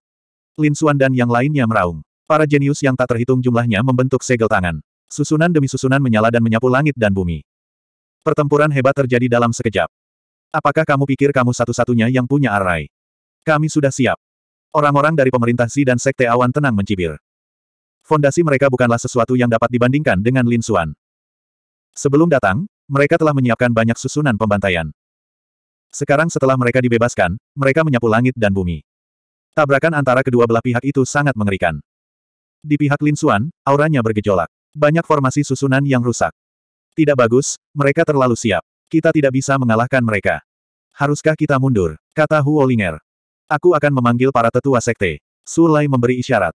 Lin Xuan dan yang lainnya meraung. Para jenius yang tak terhitung jumlahnya membentuk segel tangan. Susunan demi susunan menyala dan menyapu langit dan bumi. Pertempuran hebat terjadi dalam sekejap. Apakah kamu pikir kamu satu-satunya yang punya arai? Kami sudah siap. Orang-orang dari pemerintah Xi dan Sekte Awan tenang mencibir. Fondasi mereka bukanlah sesuatu yang dapat dibandingkan dengan Lin Xuan. Sebelum datang, mereka telah menyiapkan banyak susunan pembantaian. Sekarang setelah mereka dibebaskan, mereka menyapu langit dan bumi. Tabrakan antara kedua belah pihak itu sangat mengerikan. Di pihak Lin Xuan, auranya bergejolak. Banyak formasi susunan yang rusak. Tidak bagus, mereka terlalu siap. Kita tidak bisa mengalahkan mereka. Haruskah kita mundur? Kata Huolinger. Aku akan memanggil para tetua sekte. Sulai memberi isyarat.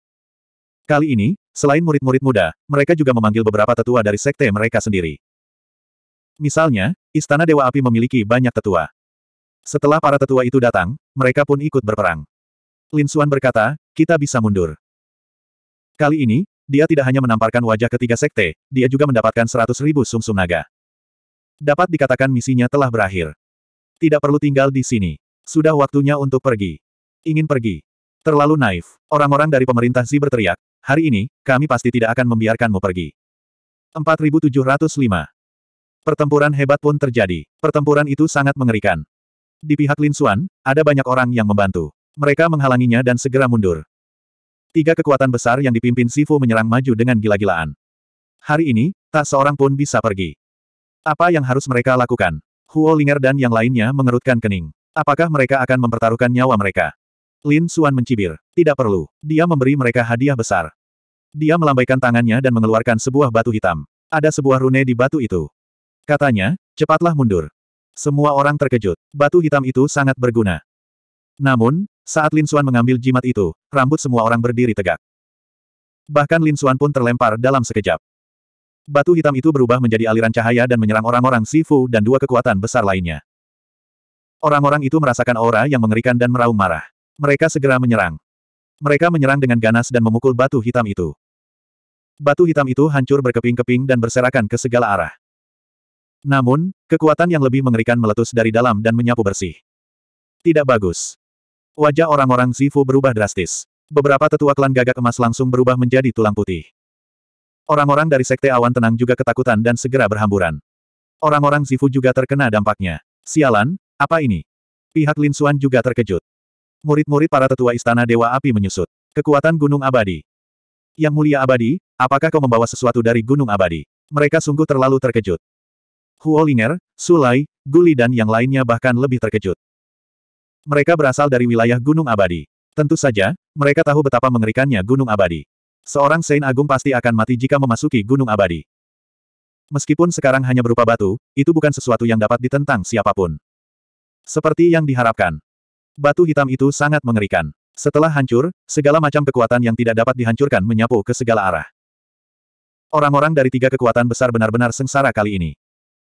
Kali ini, selain murid-murid muda, mereka juga memanggil beberapa tetua dari sekte mereka sendiri. Misalnya, Istana Dewa Api memiliki banyak tetua. Setelah para tetua itu datang, mereka pun ikut berperang. Lin Xuan berkata, kita bisa mundur. Kali ini, dia tidak hanya menamparkan wajah ketiga sekte, dia juga mendapatkan seratus ribu sumsum naga. Dapat dikatakan misinya telah berakhir. Tidak perlu tinggal di sini. Sudah waktunya untuk pergi. Ingin pergi. Terlalu naif. Orang-orang dari pemerintah Zi berteriak, hari ini, kami pasti tidak akan membiarkanmu pergi. 4705. Pertempuran hebat pun terjadi. Pertempuran itu sangat mengerikan. Di pihak Lin Xuan, ada banyak orang yang membantu. Mereka menghalanginya dan segera mundur. Tiga kekuatan besar yang dipimpin Sifu menyerang maju dengan gila-gilaan. Hari ini, tak seorang pun bisa pergi. Apa yang harus mereka lakukan? Huo Linger dan yang lainnya mengerutkan kening. Apakah mereka akan mempertaruhkan nyawa mereka? Lin Suan mencibir. Tidak perlu. Dia memberi mereka hadiah besar. Dia melambaikan tangannya dan mengeluarkan sebuah batu hitam. Ada sebuah rune di batu itu. Katanya, cepatlah mundur. Semua orang terkejut. Batu hitam itu sangat berguna. Namun, saat Lin Suan mengambil jimat itu, rambut semua orang berdiri tegak. Bahkan Lin Suan pun terlempar dalam sekejap. Batu hitam itu berubah menjadi aliran cahaya dan menyerang orang-orang Sifu dan dua kekuatan besar lainnya. Orang-orang itu merasakan aura yang mengerikan dan meraung marah. Mereka segera menyerang. Mereka menyerang dengan ganas dan memukul batu hitam itu. Batu hitam itu hancur berkeping-keping dan berserakan ke segala arah. Namun, kekuatan yang lebih mengerikan meletus dari dalam dan menyapu bersih. Tidak bagus. Wajah orang-orang Zifu berubah drastis. Beberapa tetua klan gagak emas langsung berubah menjadi tulang putih. Orang-orang dari Sekte Awan Tenang juga ketakutan dan segera berhamburan. Orang-orang Zifu juga terkena dampaknya. Sialan, apa ini? Pihak Lin Xuan juga terkejut. Murid-murid para tetua istana Dewa Api menyusut. Kekuatan Gunung Abadi. Yang mulia abadi, apakah kau membawa sesuatu dari Gunung Abadi? Mereka sungguh terlalu terkejut. Huolinger, Sulai, Guli dan yang lainnya bahkan lebih terkejut. Mereka berasal dari wilayah Gunung Abadi. Tentu saja, mereka tahu betapa mengerikannya Gunung Abadi. Seorang Sein Agung pasti akan mati jika memasuki Gunung Abadi. Meskipun sekarang hanya berupa batu, itu bukan sesuatu yang dapat ditentang siapapun. Seperti yang diharapkan. Batu hitam itu sangat mengerikan. Setelah hancur, segala macam kekuatan yang tidak dapat dihancurkan menyapu ke segala arah. Orang-orang dari tiga kekuatan besar benar-benar sengsara kali ini.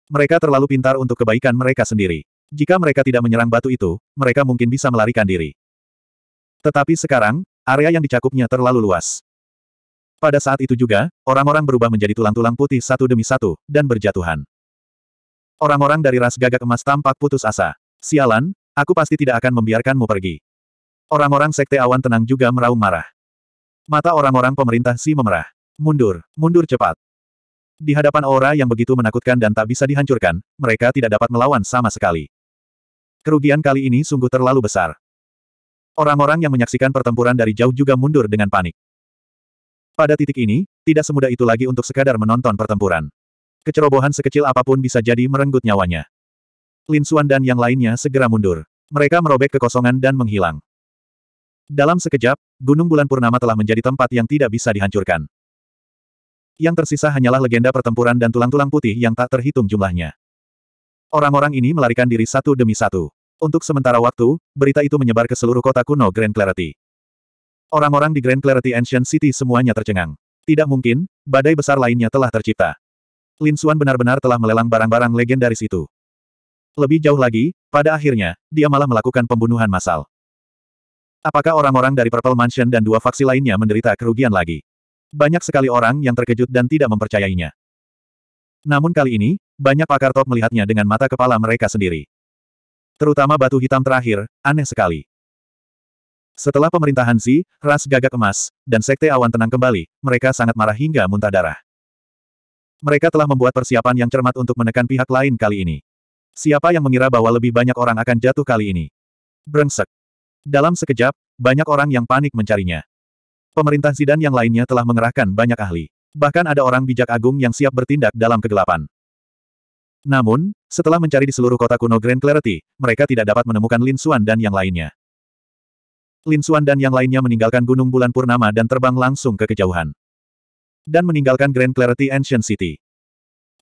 Mereka terlalu pintar untuk kebaikan mereka sendiri. Jika mereka tidak menyerang batu itu, mereka mungkin bisa melarikan diri. Tetapi sekarang, area yang dicakupnya terlalu luas. Pada saat itu juga, orang-orang berubah menjadi tulang-tulang putih satu demi satu, dan berjatuhan. Orang-orang dari ras gagak emas tampak putus asa. Sialan, aku pasti tidak akan membiarkanmu pergi. Orang-orang sekte awan tenang juga meraung marah. Mata orang-orang pemerintah si memerah. Mundur, mundur cepat. Di hadapan aura yang begitu menakutkan dan tak bisa dihancurkan, mereka tidak dapat melawan sama sekali. Kerugian kali ini sungguh terlalu besar. Orang-orang yang menyaksikan pertempuran dari jauh juga mundur dengan panik. Pada titik ini, tidak semudah itu lagi untuk sekadar menonton pertempuran. Kecerobohan sekecil apapun bisa jadi merenggut nyawanya. Lin Suan dan yang lainnya segera mundur. Mereka merobek kekosongan dan menghilang. Dalam sekejap, Gunung Bulan Purnama telah menjadi tempat yang tidak bisa dihancurkan. Yang tersisa hanyalah legenda pertempuran dan tulang-tulang putih yang tak terhitung jumlahnya. Orang-orang ini melarikan diri satu demi satu. Untuk sementara waktu, berita itu menyebar ke seluruh kota kuno Grand Clarity. Orang-orang di Grand Clarity Ancient City semuanya tercengang. Tidak mungkin, badai besar lainnya telah tercipta. Lin Suan benar-benar telah melelang barang-barang legendaris itu. Lebih jauh lagi, pada akhirnya, dia malah melakukan pembunuhan massal. Apakah orang-orang dari Purple Mansion dan dua faksi lainnya menderita kerugian lagi? Banyak sekali orang yang terkejut dan tidak mempercayainya. Namun kali ini, banyak pakar top melihatnya dengan mata kepala mereka sendiri. Terutama batu hitam terakhir, aneh sekali. Setelah pemerintahan Xi, ras gagak emas, dan sekte awan tenang kembali, mereka sangat marah hingga muntah darah. Mereka telah membuat persiapan yang cermat untuk menekan pihak lain kali ini. Siapa yang mengira bahwa lebih banyak orang akan jatuh kali ini? Brengsek. Dalam sekejap, banyak orang yang panik mencarinya. Pemerintah Zidan yang lainnya telah mengerahkan banyak ahli. Bahkan ada orang bijak agung yang siap bertindak dalam kegelapan. Namun, setelah mencari di seluruh kota kuno Grand Clarity, mereka tidak dapat menemukan Lin Xuan dan yang lainnya. Lin Xuan dan yang lainnya meninggalkan Gunung Bulan Purnama dan terbang langsung ke kejauhan. Dan meninggalkan Grand Clarity Ancient City.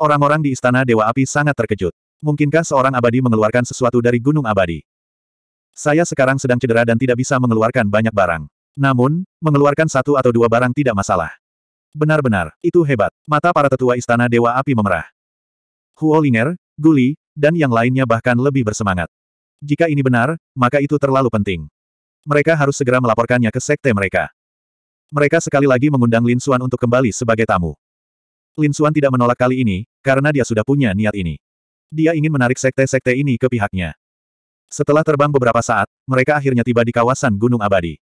Orang-orang di Istana Dewa Api sangat terkejut. Mungkinkah seorang abadi mengeluarkan sesuatu dari gunung abadi? Saya sekarang sedang cedera dan tidak bisa mengeluarkan banyak barang. Namun, mengeluarkan satu atau dua barang tidak masalah. Benar-benar, itu hebat. Mata para tetua istana Dewa Api memerah. Huolinger, Guli, dan yang lainnya bahkan lebih bersemangat. Jika ini benar, maka itu terlalu penting. Mereka harus segera melaporkannya ke sekte mereka. Mereka sekali lagi mengundang Lin Xuan untuk kembali sebagai tamu. Lin Xuan tidak menolak kali ini, karena dia sudah punya niat ini. Dia ingin menarik sekte-sekte ini ke pihaknya. Setelah terbang beberapa saat, mereka akhirnya tiba di kawasan Gunung Abadi.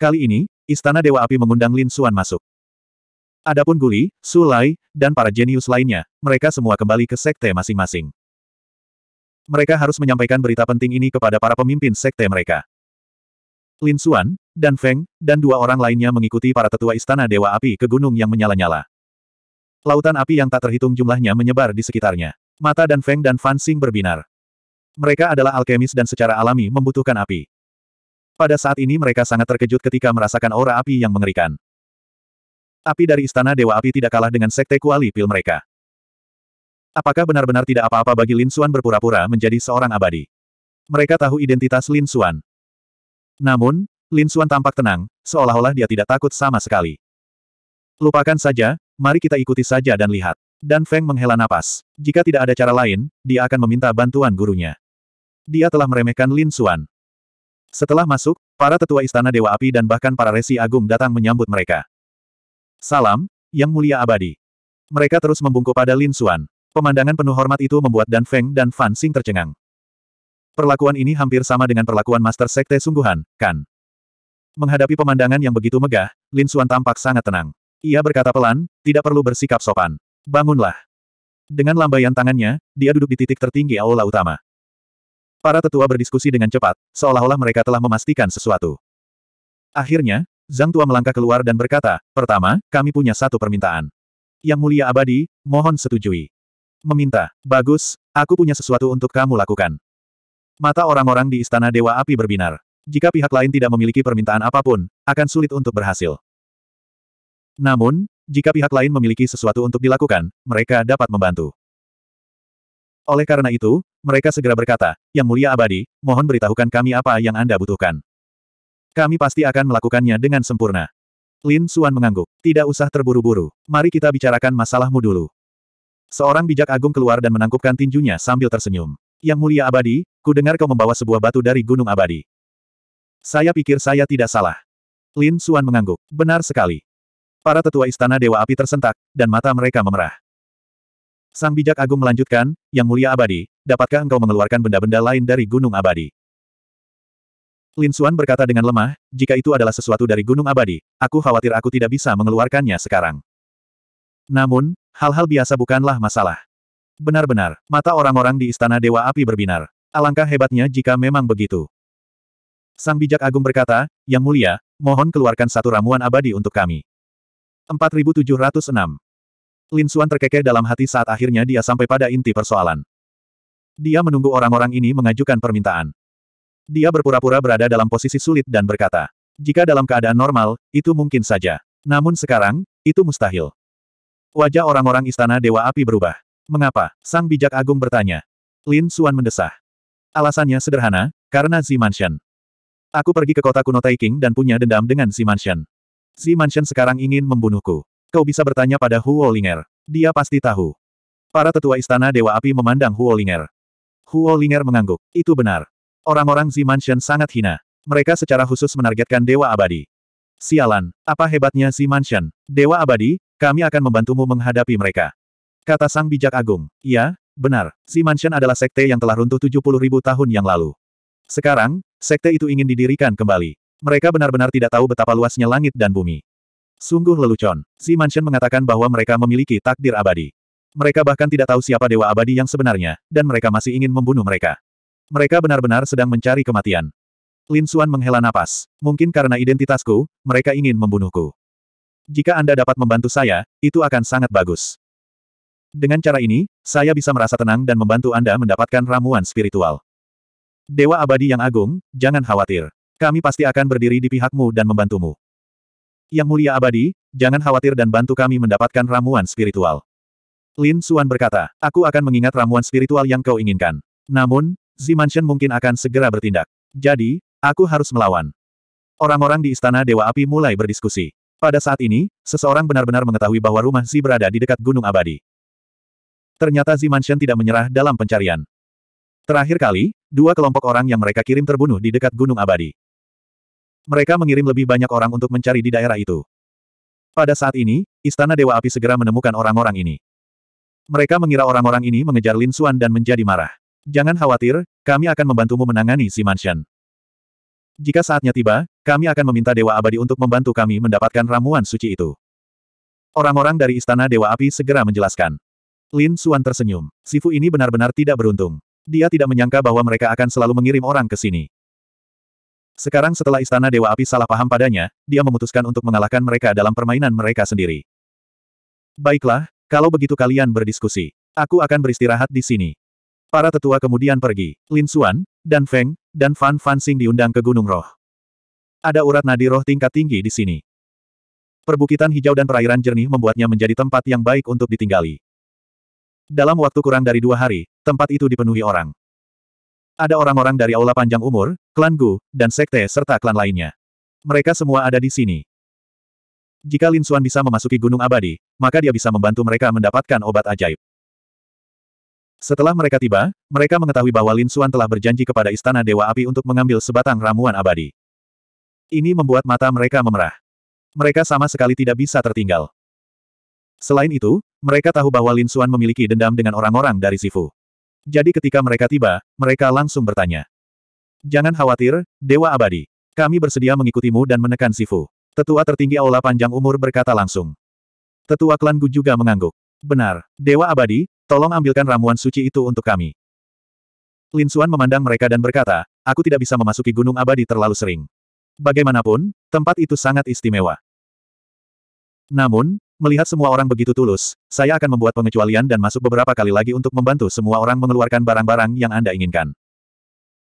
Kali ini, Istana Dewa Api mengundang Lin Xuan masuk. Adapun Guli, Sulai, dan para jenius lainnya, mereka semua kembali ke sekte masing-masing. Mereka harus menyampaikan berita penting ini kepada para pemimpin sekte mereka. Lin Xuan, Dan Feng, dan dua orang lainnya mengikuti para tetua Istana Dewa Api ke gunung yang menyala-nyala. Lautan api yang tak terhitung jumlahnya menyebar di sekitarnya. Mata dan Feng dan Fan Xing berbinar. Mereka adalah alkemis dan secara alami membutuhkan api. Pada saat ini mereka sangat terkejut ketika merasakan aura api yang mengerikan. Api dari Istana Dewa Api tidak kalah dengan Sekte Kuali Pil mereka. Apakah benar-benar tidak apa-apa bagi Lin Xuan berpura-pura menjadi seorang abadi? Mereka tahu identitas Lin Xuan. Namun, Lin Xuan tampak tenang, seolah-olah dia tidak takut sama sekali. Lupakan saja, mari kita ikuti saja dan lihat. Dan Feng menghela napas. Jika tidak ada cara lain, dia akan meminta bantuan gurunya. Dia telah meremehkan Lin Xuan. Setelah masuk, para tetua istana Dewa Api dan bahkan para resi agung datang menyambut mereka. Salam, Yang Mulia Abadi. Mereka terus membungkuk pada Lin Xuan. Pemandangan penuh hormat itu membuat Dan Feng dan Fan Xing tercengang. Perlakuan ini hampir sama dengan perlakuan Master Sekte Sungguhan, kan? Menghadapi pemandangan yang begitu megah, Lin Xuan tampak sangat tenang. Ia berkata pelan, tidak perlu bersikap sopan. Bangunlah. Dengan lambaian tangannya, dia duduk di titik tertinggi aula utama. Para tetua berdiskusi dengan cepat, seolah-olah mereka telah memastikan sesuatu. Akhirnya, Zhang Tua melangkah keluar dan berkata, Pertama, kami punya satu permintaan. Yang mulia abadi, mohon setujui. Meminta, bagus, aku punya sesuatu untuk kamu lakukan. Mata orang-orang di Istana Dewa Api berbinar. Jika pihak lain tidak memiliki permintaan apapun, akan sulit untuk berhasil. Namun, jika pihak lain memiliki sesuatu untuk dilakukan, mereka dapat membantu. Oleh karena itu, mereka segera berkata, Yang Mulia Abadi, mohon beritahukan kami apa yang Anda butuhkan. Kami pasti akan melakukannya dengan sempurna. Lin Suan mengangguk. Tidak usah terburu-buru. Mari kita bicarakan masalahmu dulu. Seorang bijak agung keluar dan menangkupkan tinjunya sambil tersenyum. Yang Mulia Abadi, ku dengar kau membawa sebuah batu dari Gunung Abadi. Saya pikir saya tidak salah. Lin Suan mengangguk. Benar sekali. Para tetua istana Dewa Api tersentak, dan mata mereka memerah. Sang bijak agung melanjutkan, Yang Mulia Abadi, dapatkah engkau mengeluarkan benda-benda lain dari Gunung Abadi? Lin Xuan berkata dengan lemah, jika itu adalah sesuatu dari Gunung Abadi, aku khawatir aku tidak bisa mengeluarkannya sekarang. Namun, hal-hal biasa bukanlah masalah. Benar-benar, mata orang-orang di Istana Dewa Api berbinar. Alangkah hebatnya jika memang begitu. Sang bijak agung berkata, Yang Mulia, mohon keluarkan satu ramuan abadi untuk kami. 4706. Lin Xuan terkekeh dalam hati saat akhirnya dia sampai pada inti persoalan. Dia menunggu orang-orang ini mengajukan permintaan. Dia berpura-pura berada dalam posisi sulit dan berkata, jika dalam keadaan normal, itu mungkin saja. Namun sekarang, itu mustahil. Wajah orang-orang istana Dewa Api berubah. Mengapa? Sang bijak agung bertanya. Lin Xuan mendesah. Alasannya sederhana, karena Zi Mansion. Aku pergi ke kota kuno Taiking dan punya dendam dengan Zi Mansion. Si Mansion sekarang ingin membunuhku. Kau bisa bertanya pada Huo Ling'er, Dia pasti tahu. Para tetua istana Dewa Api memandang Huo Ling'er. Huo Ling'er mengangguk. Itu benar. Orang-orang Zi Mansion sangat hina. Mereka secara khusus menargetkan Dewa Abadi. Sialan, apa hebatnya Zi Mansion? Dewa Abadi, kami akan membantumu menghadapi mereka. Kata Sang Bijak Agung. Ya, benar. Zi Mansion adalah sekte yang telah runtuh 70 ribu tahun yang lalu. Sekarang, sekte itu ingin didirikan kembali. Mereka benar-benar tidak tahu betapa luasnya langit dan bumi. Sungguh lelucon. Si Mansion mengatakan bahwa mereka memiliki takdir abadi. Mereka bahkan tidak tahu siapa dewa abadi yang sebenarnya, dan mereka masih ingin membunuh mereka. Mereka benar-benar sedang mencari kematian. Lin Xuan menghela napas. Mungkin karena identitasku, mereka ingin membunuhku. Jika Anda dapat membantu saya, itu akan sangat bagus. Dengan cara ini, saya bisa merasa tenang dan membantu Anda mendapatkan ramuan spiritual. Dewa abadi yang agung, jangan khawatir. Kami pasti akan berdiri di pihakmu dan membantumu. Yang mulia abadi, jangan khawatir dan bantu kami mendapatkan ramuan spiritual. Lin Suan berkata, aku akan mengingat ramuan spiritual yang kau inginkan. Namun, Zimanshen mungkin akan segera bertindak. Jadi, aku harus melawan. Orang-orang di Istana Dewa Api mulai berdiskusi. Pada saat ini, seseorang benar-benar mengetahui bahwa rumah Zi berada di dekat Gunung Abadi. Ternyata Zi Mansion tidak menyerah dalam pencarian. Terakhir kali, dua kelompok orang yang mereka kirim terbunuh di dekat Gunung Abadi. Mereka mengirim lebih banyak orang untuk mencari di daerah itu. Pada saat ini, Istana Dewa Api segera menemukan orang-orang ini. Mereka mengira orang-orang ini mengejar Lin Xuan dan menjadi marah. Jangan khawatir, kami akan membantumu menangani si Mansion. Jika saatnya tiba, kami akan meminta Dewa Abadi untuk membantu kami mendapatkan ramuan suci itu. Orang-orang dari Istana Dewa Api segera menjelaskan. Lin Xuan tersenyum. Sifu ini benar-benar tidak beruntung. Dia tidak menyangka bahwa mereka akan selalu mengirim orang ke sini. Sekarang setelah Istana Dewa Api salah paham padanya, dia memutuskan untuk mengalahkan mereka dalam permainan mereka sendiri. Baiklah, kalau begitu kalian berdiskusi. Aku akan beristirahat di sini. Para tetua kemudian pergi. Lin Xuan, Dan Feng, dan Fan Sing diundang ke Gunung Roh. Ada urat nadi roh tingkat tinggi di sini. Perbukitan hijau dan perairan jernih membuatnya menjadi tempat yang baik untuk ditinggali. Dalam waktu kurang dari dua hari, tempat itu dipenuhi orang ada orang-orang dari Aula Panjang Umur, Klan Gu, dan Sekte serta klan lainnya. Mereka semua ada di sini. Jika Lin Xuan bisa memasuki Gunung Abadi, maka dia bisa membantu mereka mendapatkan obat ajaib. Setelah mereka tiba, mereka mengetahui bahwa Lin Xuan telah berjanji kepada Istana Dewa Api untuk mengambil sebatang ramuan abadi. Ini membuat mata mereka memerah. Mereka sama sekali tidak bisa tertinggal. Selain itu, mereka tahu bahwa Lin Xuan memiliki dendam dengan orang-orang dari Sifu. Jadi ketika mereka tiba, mereka langsung bertanya. Jangan khawatir, Dewa Abadi. Kami bersedia mengikutimu dan menekan Sifu. Tetua tertinggi Aula Panjang Umur berkata langsung. Tetua klan Gu juga mengangguk. Benar, Dewa Abadi, tolong ambilkan ramuan suci itu untuk kami. Lin Suan memandang mereka dan berkata, aku tidak bisa memasuki Gunung Abadi terlalu sering. Bagaimanapun, tempat itu sangat istimewa. Namun, Melihat semua orang begitu tulus, saya akan membuat pengecualian dan masuk beberapa kali lagi untuk membantu semua orang mengeluarkan barang-barang yang Anda inginkan.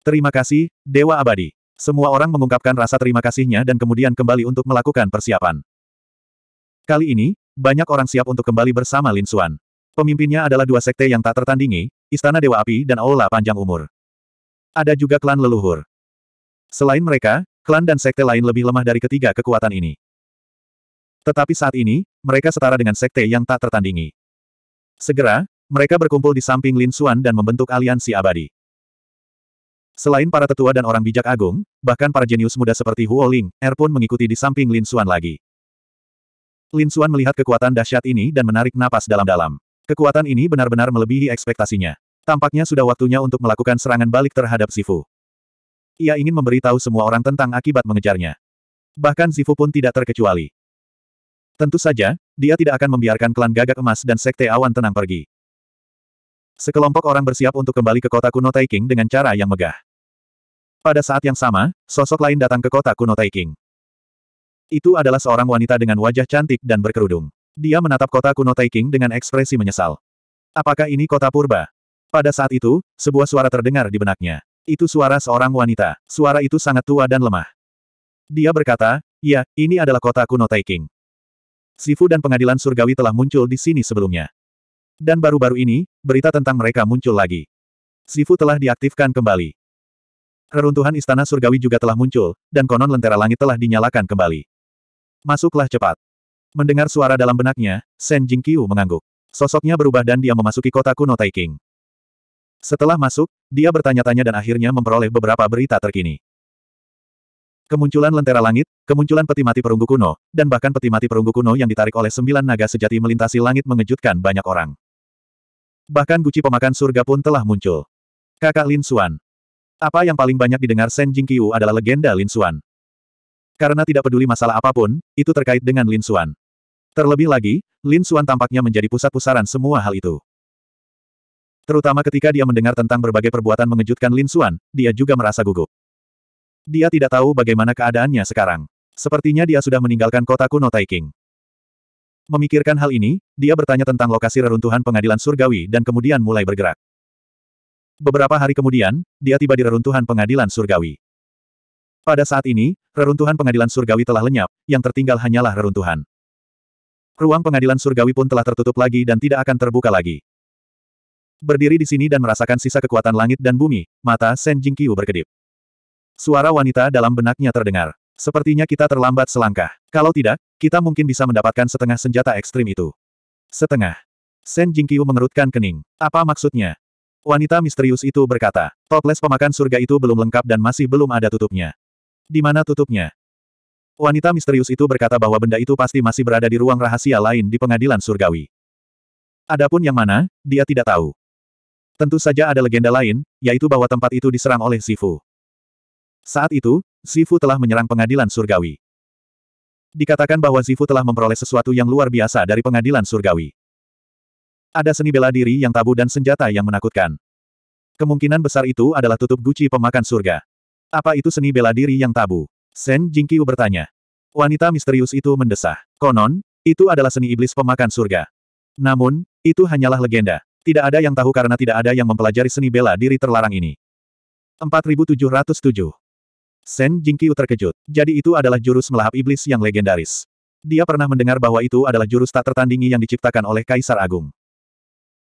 Terima kasih, Dewa Abadi. Semua orang mengungkapkan rasa terima kasihnya dan kemudian kembali untuk melakukan persiapan. Kali ini, banyak orang siap untuk kembali bersama Lin Xuan. Pemimpinnya adalah dua sekte yang tak tertandingi, Istana Dewa Api dan Aula Panjang Umur. Ada juga klan leluhur. Selain mereka, klan dan sekte lain lebih lemah dari ketiga kekuatan ini. Tetapi saat ini, mereka setara dengan sekte yang tak tertandingi. Segera, mereka berkumpul di samping Lin Xuan dan membentuk aliansi abadi. Selain para tetua dan orang bijak agung, bahkan para jenius muda seperti Huo Ling, Er pun mengikuti di samping Lin Xuan lagi. Lin Xuan melihat kekuatan dahsyat ini dan menarik napas dalam-dalam. Kekuatan ini benar-benar melebihi ekspektasinya. Tampaknya sudah waktunya untuk melakukan serangan balik terhadap Sifu. Ia ingin memberitahu semua orang tentang akibat mengejarnya. Bahkan Sifu pun tidak terkecuali. Tentu saja, dia tidak akan membiarkan klan gagak emas dan sekte awan tenang pergi. Sekelompok orang bersiap untuk kembali ke kota kuno Taiking dengan cara yang megah. Pada saat yang sama, sosok lain datang ke kota kuno Taiking. Itu adalah seorang wanita dengan wajah cantik dan berkerudung. Dia menatap kota kuno Taiking dengan ekspresi menyesal. Apakah ini kota purba? Pada saat itu, sebuah suara terdengar di benaknya. Itu suara seorang wanita. Suara itu sangat tua dan lemah. Dia berkata, ya, ini adalah kota kuno Taiking. Sifu dan pengadilan surgawi telah muncul di sini sebelumnya. Dan baru-baru ini, berita tentang mereka muncul lagi. Sifu telah diaktifkan kembali. Reruntuhan istana surgawi juga telah muncul, dan konon lentera langit telah dinyalakan kembali. Masuklah cepat. Mendengar suara dalam benaknya, Shen Jingqiu mengangguk. Sosoknya berubah dan dia memasuki kota kuno Taiking. Setelah masuk, dia bertanya-tanya dan akhirnya memperoleh beberapa berita terkini. Kemunculan lentera langit, kemunculan peti mati perunggu kuno, dan bahkan peti mati perunggu kuno yang ditarik oleh sembilan naga sejati melintasi langit mengejutkan banyak orang. Bahkan guci pemakan surga pun telah muncul. Kakak Lin Xuan. Apa yang paling banyak didengar Shen Jingqiu adalah legenda Lin Xuan. Karena tidak peduli masalah apapun, itu terkait dengan Lin Xuan. Terlebih lagi, Lin Xuan tampaknya menjadi pusat pusaran semua hal itu. Terutama ketika dia mendengar tentang berbagai perbuatan mengejutkan Lin Xuan, dia juga merasa gugup. Dia tidak tahu bagaimana keadaannya sekarang. Sepertinya dia sudah meninggalkan kota kuno Taiking. Memikirkan hal ini, dia bertanya tentang lokasi reruntuhan pengadilan surgawi dan kemudian mulai bergerak. Beberapa hari kemudian, dia tiba di reruntuhan pengadilan surgawi. Pada saat ini, reruntuhan pengadilan surgawi telah lenyap, yang tertinggal hanyalah reruntuhan. Ruang pengadilan surgawi pun telah tertutup lagi dan tidak akan terbuka lagi. Berdiri di sini dan merasakan sisa kekuatan langit dan bumi, mata Shen Jingqiu berkedip. Suara wanita dalam benaknya terdengar. Sepertinya kita terlambat selangkah. Kalau tidak, kita mungkin bisa mendapatkan setengah senjata ekstrim itu. Setengah. Shen Jingqiu mengerutkan kening. Apa maksudnya? Wanita misterius itu berkata, toples pemakan surga itu belum lengkap dan masih belum ada tutupnya. Di mana tutupnya? Wanita misterius itu berkata bahwa benda itu pasti masih berada di ruang rahasia lain di pengadilan surgawi. Adapun yang mana, dia tidak tahu. Tentu saja ada legenda lain, yaitu bahwa tempat itu diserang oleh Sifu. Saat itu, Zifu telah menyerang pengadilan surgawi. Dikatakan bahwa Zifu telah memperoleh sesuatu yang luar biasa dari pengadilan surgawi. Ada seni bela diri yang tabu dan senjata yang menakutkan. Kemungkinan besar itu adalah tutup guci pemakan surga. Apa itu seni bela diri yang tabu? Shen Jingqiu bertanya. Wanita misterius itu mendesah. Konon, itu adalah seni iblis pemakan surga. Namun, itu hanyalah legenda. Tidak ada yang tahu karena tidak ada yang mempelajari seni bela diri terlarang ini. 4707 Shen Jingqiu terkejut. Jadi itu adalah jurus melahap iblis yang legendaris. Dia pernah mendengar bahwa itu adalah jurus tak tertandingi yang diciptakan oleh Kaisar Agung.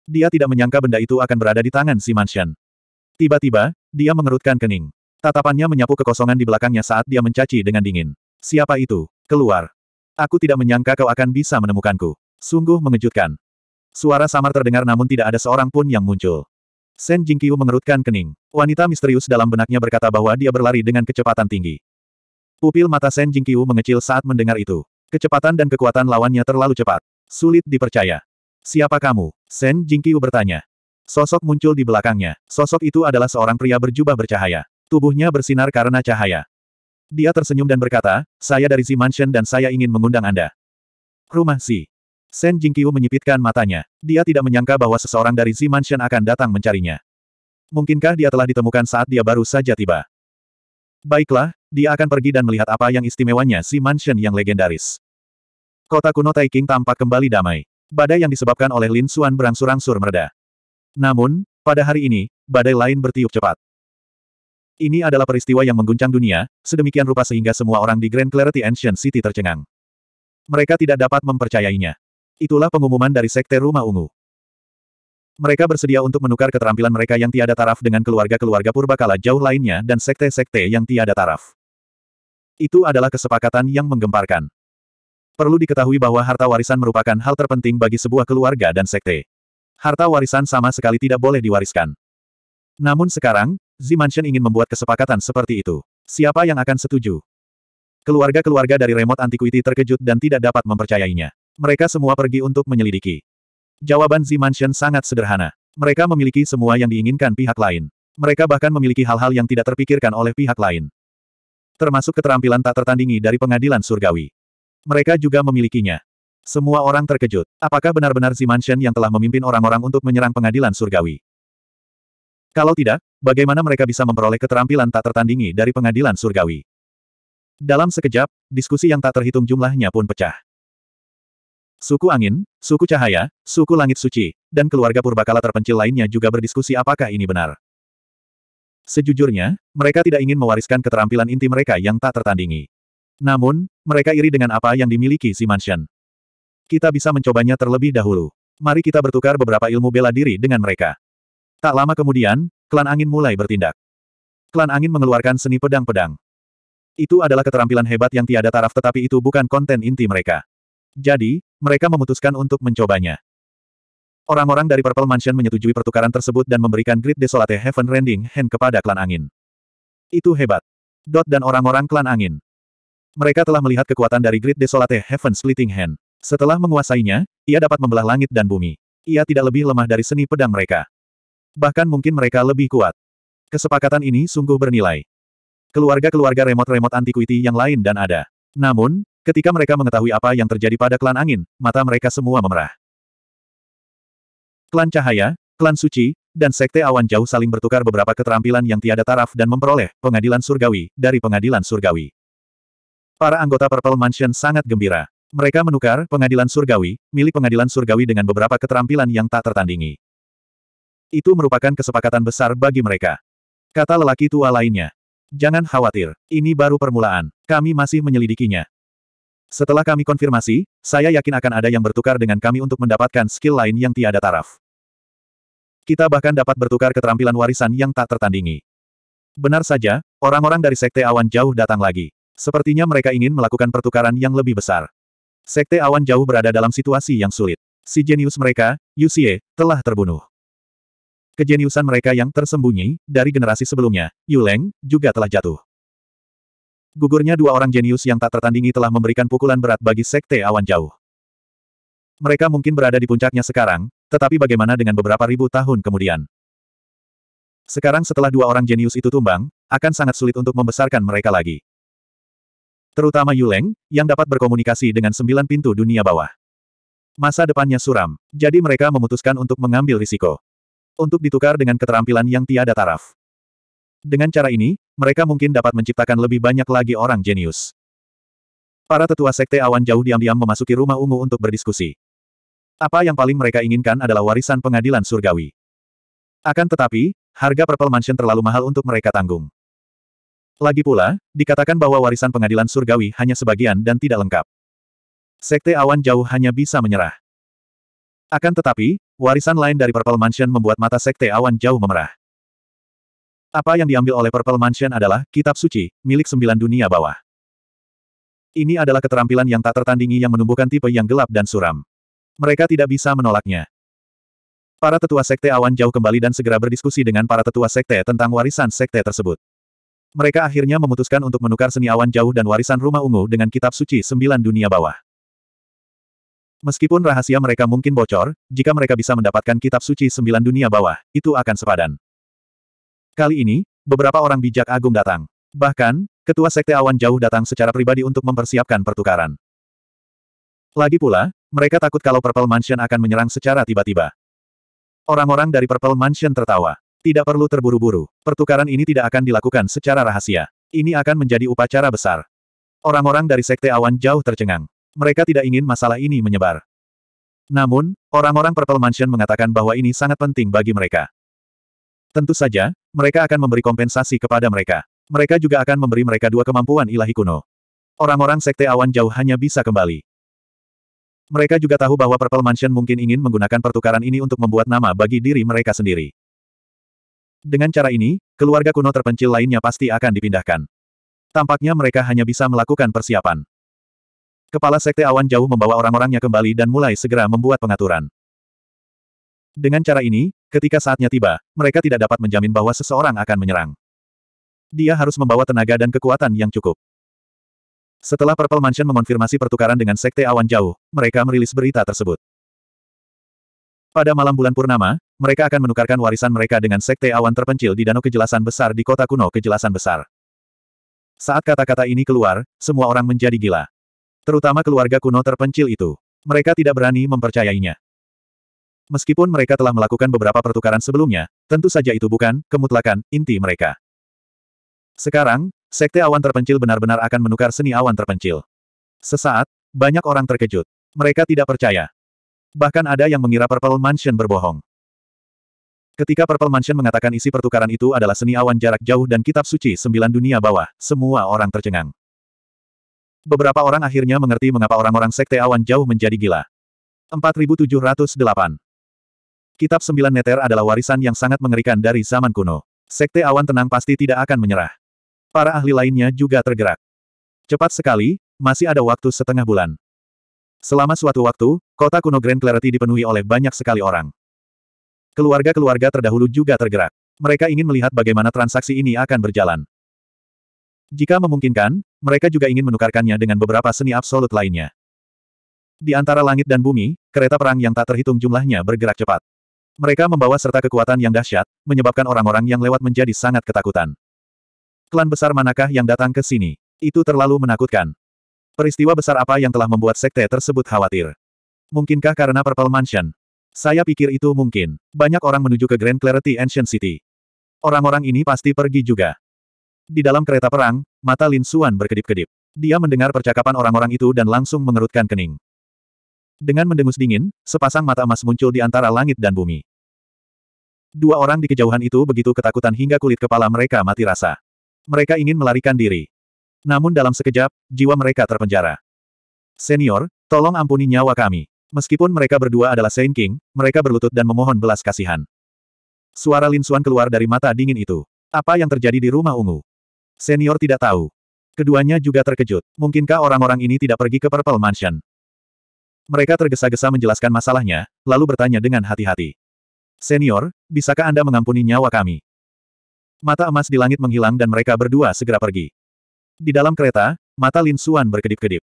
Dia tidak menyangka benda itu akan berada di tangan si Manshan. Tiba-tiba, dia mengerutkan kening. Tatapannya menyapu kekosongan di belakangnya saat dia mencaci dengan dingin. Siapa itu? Keluar. Aku tidak menyangka kau akan bisa menemukanku. Sungguh mengejutkan. Suara samar terdengar namun tidak ada seorang pun yang muncul. Shen Jingqiu mengerutkan kening. Wanita misterius dalam benaknya berkata bahwa dia berlari dengan kecepatan tinggi. Pupil mata Shen Jingqiu mengecil saat mendengar itu. Kecepatan dan kekuatan lawannya terlalu cepat. Sulit dipercaya. Siapa kamu? Shen Jingqiu bertanya. Sosok muncul di belakangnya. Sosok itu adalah seorang pria berjubah bercahaya. Tubuhnya bersinar karena cahaya. Dia tersenyum dan berkata, saya dari Z Mansion dan saya ingin mengundang Anda. Rumah Si. Shen Jingqiu menyipitkan matanya. Dia tidak menyangka bahwa seseorang dari Z Mansion akan datang mencarinya. Mungkinkah dia telah ditemukan saat dia baru saja tiba? Baiklah, dia akan pergi dan melihat apa yang istimewanya Si Mansion yang legendaris. Kota kuno Taiking tampak kembali damai. Badai yang disebabkan oleh Lin Xuan berangsur-angsur mereda. Namun, pada hari ini, badai lain bertiup cepat. Ini adalah peristiwa yang mengguncang dunia, sedemikian rupa sehingga semua orang di Grand Clarity Ancient City tercengang. Mereka tidak dapat mempercayainya. Itulah pengumuman dari Sekte Rumah Ungu. Mereka bersedia untuk menukar keterampilan mereka yang tiada taraf dengan keluarga-keluarga purbakala jauh lainnya dan sekte-sekte yang tiada taraf. Itu adalah kesepakatan yang menggemparkan. Perlu diketahui bahwa harta warisan merupakan hal terpenting bagi sebuah keluarga dan sekte. Harta warisan sama sekali tidak boleh diwariskan. Namun sekarang, Zimansion ingin membuat kesepakatan seperti itu. Siapa yang akan setuju? Keluarga-keluarga dari remote antiquity terkejut dan tidak dapat mempercayainya. Mereka semua pergi untuk menyelidiki. Jawaban Z Mansion sangat sederhana. Mereka memiliki semua yang diinginkan pihak lain. Mereka bahkan memiliki hal-hal yang tidak terpikirkan oleh pihak lain. Termasuk keterampilan tak tertandingi dari pengadilan surgawi. Mereka juga memilikinya. Semua orang terkejut. Apakah benar-benar Z Mansion yang telah memimpin orang-orang untuk menyerang pengadilan surgawi? Kalau tidak, bagaimana mereka bisa memperoleh keterampilan tak tertandingi dari pengadilan surgawi? Dalam sekejap, diskusi yang tak terhitung jumlahnya pun pecah. Suku angin, suku cahaya, suku langit suci, dan keluarga purbakala terpencil lainnya juga berdiskusi apakah ini benar. Sejujurnya, mereka tidak ingin mewariskan keterampilan inti mereka yang tak tertandingi. Namun, mereka iri dengan apa yang dimiliki si Mansion. Kita bisa mencobanya terlebih dahulu. Mari kita bertukar beberapa ilmu bela diri dengan mereka. Tak lama kemudian, klan angin mulai bertindak. Klan angin mengeluarkan seni pedang-pedang. Itu adalah keterampilan hebat yang tiada taraf tetapi itu bukan konten inti mereka. Jadi, mereka memutuskan untuk mencobanya. Orang-orang dari Purple Mansion menyetujui pertukaran tersebut dan memberikan Grid Desolate Heaven Rending Hand kepada klan angin. Itu hebat. Dot dan orang-orang klan angin. Mereka telah melihat kekuatan dari Grid Desolate Heaven Splitting Hand. Setelah menguasainya, ia dapat membelah langit dan bumi. Ia tidak lebih lemah dari seni pedang mereka. Bahkan mungkin mereka lebih kuat. Kesepakatan ini sungguh bernilai. Keluarga-keluarga remote-remote antiquity yang lain dan ada. Namun, Ketika mereka mengetahui apa yang terjadi pada klan angin, mata mereka semua memerah. Klan cahaya, klan suci, dan sekte awan jauh saling bertukar beberapa keterampilan yang tiada taraf dan memperoleh pengadilan surgawi dari pengadilan surgawi. Para anggota Purple Mansion sangat gembira. Mereka menukar pengadilan surgawi, milik pengadilan surgawi dengan beberapa keterampilan yang tak tertandingi. Itu merupakan kesepakatan besar bagi mereka. Kata lelaki tua lainnya. Jangan khawatir, ini baru permulaan. Kami masih menyelidikinya. Setelah kami konfirmasi, saya yakin akan ada yang bertukar dengan kami untuk mendapatkan skill lain yang tiada taraf. Kita bahkan dapat bertukar keterampilan warisan yang tak tertandingi. Benar saja, orang-orang dari Sekte Awan Jauh datang lagi. Sepertinya mereka ingin melakukan pertukaran yang lebih besar. Sekte Awan Jauh berada dalam situasi yang sulit. Si jenius mereka, Yusie, telah terbunuh. Kejeniusan mereka yang tersembunyi, dari generasi sebelumnya, Yuleng, juga telah jatuh. Gugurnya dua orang jenius yang tak tertandingi telah memberikan pukulan berat bagi Sekte Awan Jauh. Mereka mungkin berada di puncaknya sekarang, tetapi bagaimana dengan beberapa ribu tahun kemudian? Sekarang setelah dua orang jenius itu tumbang, akan sangat sulit untuk membesarkan mereka lagi. Terutama Yuleng, yang dapat berkomunikasi dengan sembilan pintu dunia bawah. Masa depannya suram, jadi mereka memutuskan untuk mengambil risiko. Untuk ditukar dengan keterampilan yang tiada taraf. Dengan cara ini, mereka mungkin dapat menciptakan lebih banyak lagi orang jenius. Para tetua sekte awan jauh diam-diam memasuki rumah ungu untuk berdiskusi. Apa yang paling mereka inginkan adalah warisan pengadilan surgawi. Akan tetapi, harga Purple Mansion terlalu mahal untuk mereka tanggung. Lagi pula, dikatakan bahwa warisan pengadilan surgawi hanya sebagian dan tidak lengkap. Sekte awan jauh hanya bisa menyerah. Akan tetapi, warisan lain dari Purple Mansion membuat mata sekte awan jauh memerah. Apa yang diambil oleh Purple Mansion adalah kitab suci, milik sembilan dunia bawah. Ini adalah keterampilan yang tak tertandingi yang menumbuhkan tipe yang gelap dan suram. Mereka tidak bisa menolaknya. Para tetua sekte awan jauh kembali dan segera berdiskusi dengan para tetua sekte tentang warisan sekte tersebut. Mereka akhirnya memutuskan untuk menukar seni awan jauh dan warisan rumah ungu dengan kitab suci sembilan dunia bawah. Meskipun rahasia mereka mungkin bocor, jika mereka bisa mendapatkan kitab suci sembilan dunia bawah, itu akan sepadan. Kali ini, beberapa orang bijak agung datang. Bahkan, ketua sekte awan jauh datang secara pribadi untuk mempersiapkan pertukaran. Lagi pula, mereka takut kalau Purple Mansion akan menyerang secara tiba-tiba. Orang-orang dari Purple Mansion tertawa. Tidak perlu terburu-buru, pertukaran ini tidak akan dilakukan secara rahasia. Ini akan menjadi upacara besar. Orang-orang dari sekte awan jauh tercengang. Mereka tidak ingin masalah ini menyebar. Namun, orang-orang Purple Mansion mengatakan bahwa ini sangat penting bagi mereka. Tentu saja, mereka akan memberi kompensasi kepada mereka. Mereka juga akan memberi mereka dua kemampuan ilahi kuno. Orang-orang sekte awan jauh hanya bisa kembali. Mereka juga tahu bahwa Purple Mansion mungkin ingin menggunakan pertukaran ini untuk membuat nama bagi diri mereka sendiri. Dengan cara ini, keluarga kuno terpencil lainnya pasti akan dipindahkan. Tampaknya mereka hanya bisa melakukan persiapan. Kepala Sekte Awan Jauh membawa orang-orangnya kembali dan mulai segera membuat pengaturan. Dengan cara ini, ketika saatnya tiba, mereka tidak dapat menjamin bahwa seseorang akan menyerang. Dia harus membawa tenaga dan kekuatan yang cukup. Setelah Purple Mansion mengonfirmasi pertukaran dengan Sekte Awan Jauh, mereka merilis berita tersebut. Pada malam bulan purnama, mereka akan menukarkan warisan mereka dengan Sekte Awan terpencil di Danau Kejelasan Besar di kota kuno Kejelasan Besar. Saat kata-kata ini keluar, semua orang menjadi gila. Terutama keluarga kuno terpencil itu. Mereka tidak berani mempercayainya. Meskipun mereka telah melakukan beberapa pertukaran sebelumnya, tentu saja itu bukan, kemutlakan, inti mereka. Sekarang, sekte awan terpencil benar-benar akan menukar seni awan terpencil. Sesaat, banyak orang terkejut. Mereka tidak percaya. Bahkan ada yang mengira Purple Mansion berbohong. Ketika Purple Mansion mengatakan isi pertukaran itu adalah seni awan jarak jauh dan kitab suci sembilan dunia bawah, semua orang tercengang. Beberapa orang akhirnya mengerti mengapa orang-orang sekte awan jauh menjadi gila. 4708 Kitab Sembilan Neter adalah warisan yang sangat mengerikan dari zaman kuno. Sekte Awan Tenang pasti tidak akan menyerah. Para ahli lainnya juga tergerak. Cepat sekali, masih ada waktu setengah bulan. Selama suatu waktu, kota kuno Grand Clarity dipenuhi oleh banyak sekali orang. Keluarga-keluarga terdahulu juga tergerak. Mereka ingin melihat bagaimana transaksi ini akan berjalan. Jika memungkinkan, mereka juga ingin menukarkannya dengan beberapa seni absolut lainnya. Di antara langit dan bumi, kereta perang yang tak terhitung jumlahnya bergerak cepat. Mereka membawa serta kekuatan yang dahsyat, menyebabkan orang-orang yang lewat menjadi sangat ketakutan. Klan besar manakah yang datang ke sini? Itu terlalu menakutkan. Peristiwa besar apa yang telah membuat sekte tersebut khawatir? Mungkinkah karena Purple Mansion? Saya pikir itu mungkin. Banyak orang menuju ke Grand Clarity Ancient City. Orang-orang ini pasti pergi juga. Di dalam kereta perang, mata Lin Suan berkedip-kedip. Dia mendengar percakapan orang-orang itu dan langsung mengerutkan kening. Dengan mendengus dingin, sepasang mata emas muncul di antara langit dan bumi. Dua orang di kejauhan itu begitu ketakutan hingga kulit kepala mereka mati rasa. Mereka ingin melarikan diri. Namun dalam sekejap, jiwa mereka terpenjara. Senior, tolong ampuni nyawa kami. Meskipun mereka berdua adalah Saint King, mereka berlutut dan memohon belas kasihan. Suara Lin Xuan keluar dari mata dingin itu. Apa yang terjadi di rumah ungu? Senior tidak tahu. Keduanya juga terkejut. Mungkinkah orang-orang ini tidak pergi ke Purple Mansion? Mereka tergesa-gesa menjelaskan masalahnya, lalu bertanya dengan hati-hati. Senior, bisakah Anda mengampuni nyawa kami? Mata emas di langit menghilang dan mereka berdua segera pergi. Di dalam kereta, mata Lin Suan berkedip-kedip.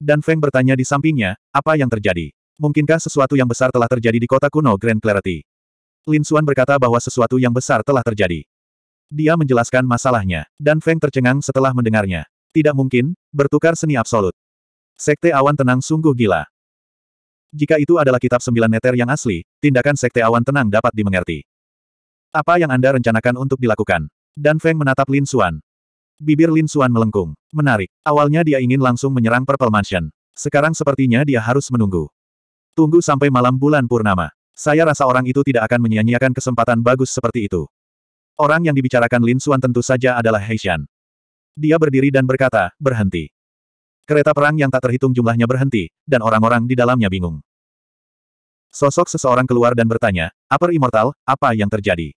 Dan Feng bertanya di sampingnya, apa yang terjadi? Mungkinkah sesuatu yang besar telah terjadi di kota kuno Grand Clarity? Lin Suan berkata bahwa sesuatu yang besar telah terjadi. Dia menjelaskan masalahnya, dan Feng tercengang setelah mendengarnya. Tidak mungkin, bertukar seni absolut. Sekte awan tenang sungguh gila. Jika itu adalah kitab sembilan neter yang asli, tindakan sekte awan tenang dapat dimengerti. Apa yang Anda rencanakan untuk dilakukan? Dan Feng menatap Lin Xuan. Bibir Lin Xuan melengkung. Menarik. Awalnya dia ingin langsung menyerang Purple Mansion. Sekarang sepertinya dia harus menunggu. Tunggu sampai malam bulan purnama. Saya rasa orang itu tidak akan menyia-nyiakan kesempatan bagus seperti itu. Orang yang dibicarakan Lin Xuan tentu saja adalah Heishan. Dia berdiri dan berkata, berhenti. Kereta perang yang tak terhitung jumlahnya berhenti, dan orang-orang di dalamnya bingung. Sosok seseorang keluar dan bertanya, Upper Immortal, apa yang terjadi?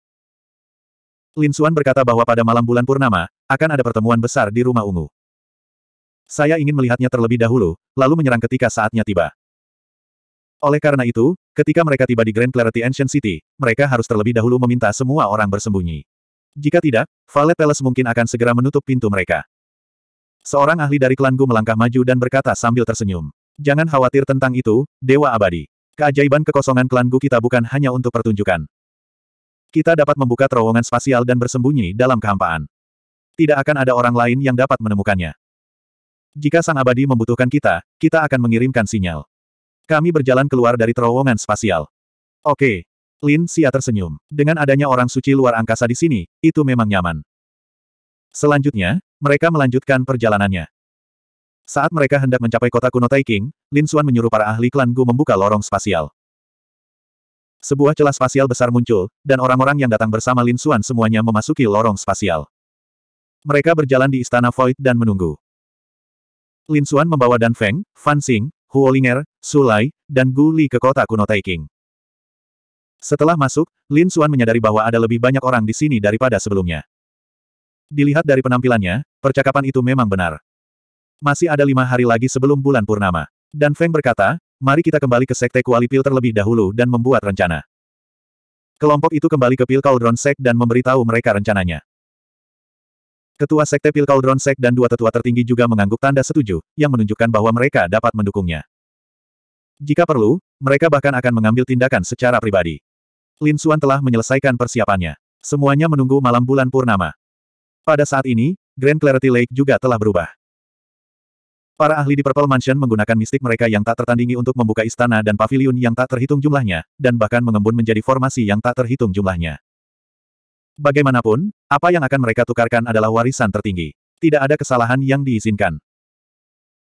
Lin Xuan berkata bahwa pada malam bulan purnama, akan ada pertemuan besar di rumah ungu. Saya ingin melihatnya terlebih dahulu, lalu menyerang ketika saatnya tiba. Oleh karena itu, ketika mereka tiba di Grand Clarity Ancient City, mereka harus terlebih dahulu meminta semua orang bersembunyi. Jika tidak, Valet Palace mungkin akan segera menutup pintu mereka. Seorang ahli dari klan Gu melangkah maju dan berkata sambil tersenyum. Jangan khawatir tentang itu, Dewa Abadi. Keajaiban kekosongan klan Gu kita bukan hanya untuk pertunjukan. Kita dapat membuka terowongan spasial dan bersembunyi dalam kehampaan. Tidak akan ada orang lain yang dapat menemukannya. Jika Sang Abadi membutuhkan kita, kita akan mengirimkan sinyal. Kami berjalan keluar dari terowongan spasial. Oke. Lin Xia tersenyum. Dengan adanya orang suci luar angkasa di sini, itu memang nyaman. Selanjutnya, mereka melanjutkan perjalanannya. Saat mereka hendak mencapai kota kuno Taiking, Lin Xuan menyuruh para ahli klan Gu membuka lorong spasial. Sebuah celah spasial besar muncul, dan orang-orang yang datang bersama Lin Xuan semuanya memasuki lorong spasial. Mereka berjalan di istana Void dan menunggu. Lin Xuan membawa Dan Feng, Fan Xing, Huo Ling'er, Su Lai, dan Gu Li ke kota kuno Taiking. Setelah masuk, Lin Xuan menyadari bahwa ada lebih banyak orang di sini daripada sebelumnya. Dilihat dari penampilannya, Percakapan itu memang benar. Masih ada lima hari lagi sebelum bulan purnama. Dan Feng berkata, mari kita kembali ke Sekte Kuali Pil terlebih dahulu dan membuat rencana. Kelompok itu kembali ke Pil Cauldron Sek dan memberitahu mereka rencananya. Ketua Sekte Pil Cauldron Sek dan dua tetua tertinggi juga mengangguk tanda setuju, yang menunjukkan bahwa mereka dapat mendukungnya. Jika perlu, mereka bahkan akan mengambil tindakan secara pribadi. Lin Suan telah menyelesaikan persiapannya. Semuanya menunggu malam bulan purnama. Pada saat ini, Grand Clarity Lake juga telah berubah. Para ahli di Purple Mansion menggunakan mistik mereka yang tak tertandingi untuk membuka istana dan pavilion yang tak terhitung jumlahnya, dan bahkan mengembun menjadi formasi yang tak terhitung jumlahnya. Bagaimanapun, apa yang akan mereka tukarkan adalah warisan tertinggi. Tidak ada kesalahan yang diizinkan.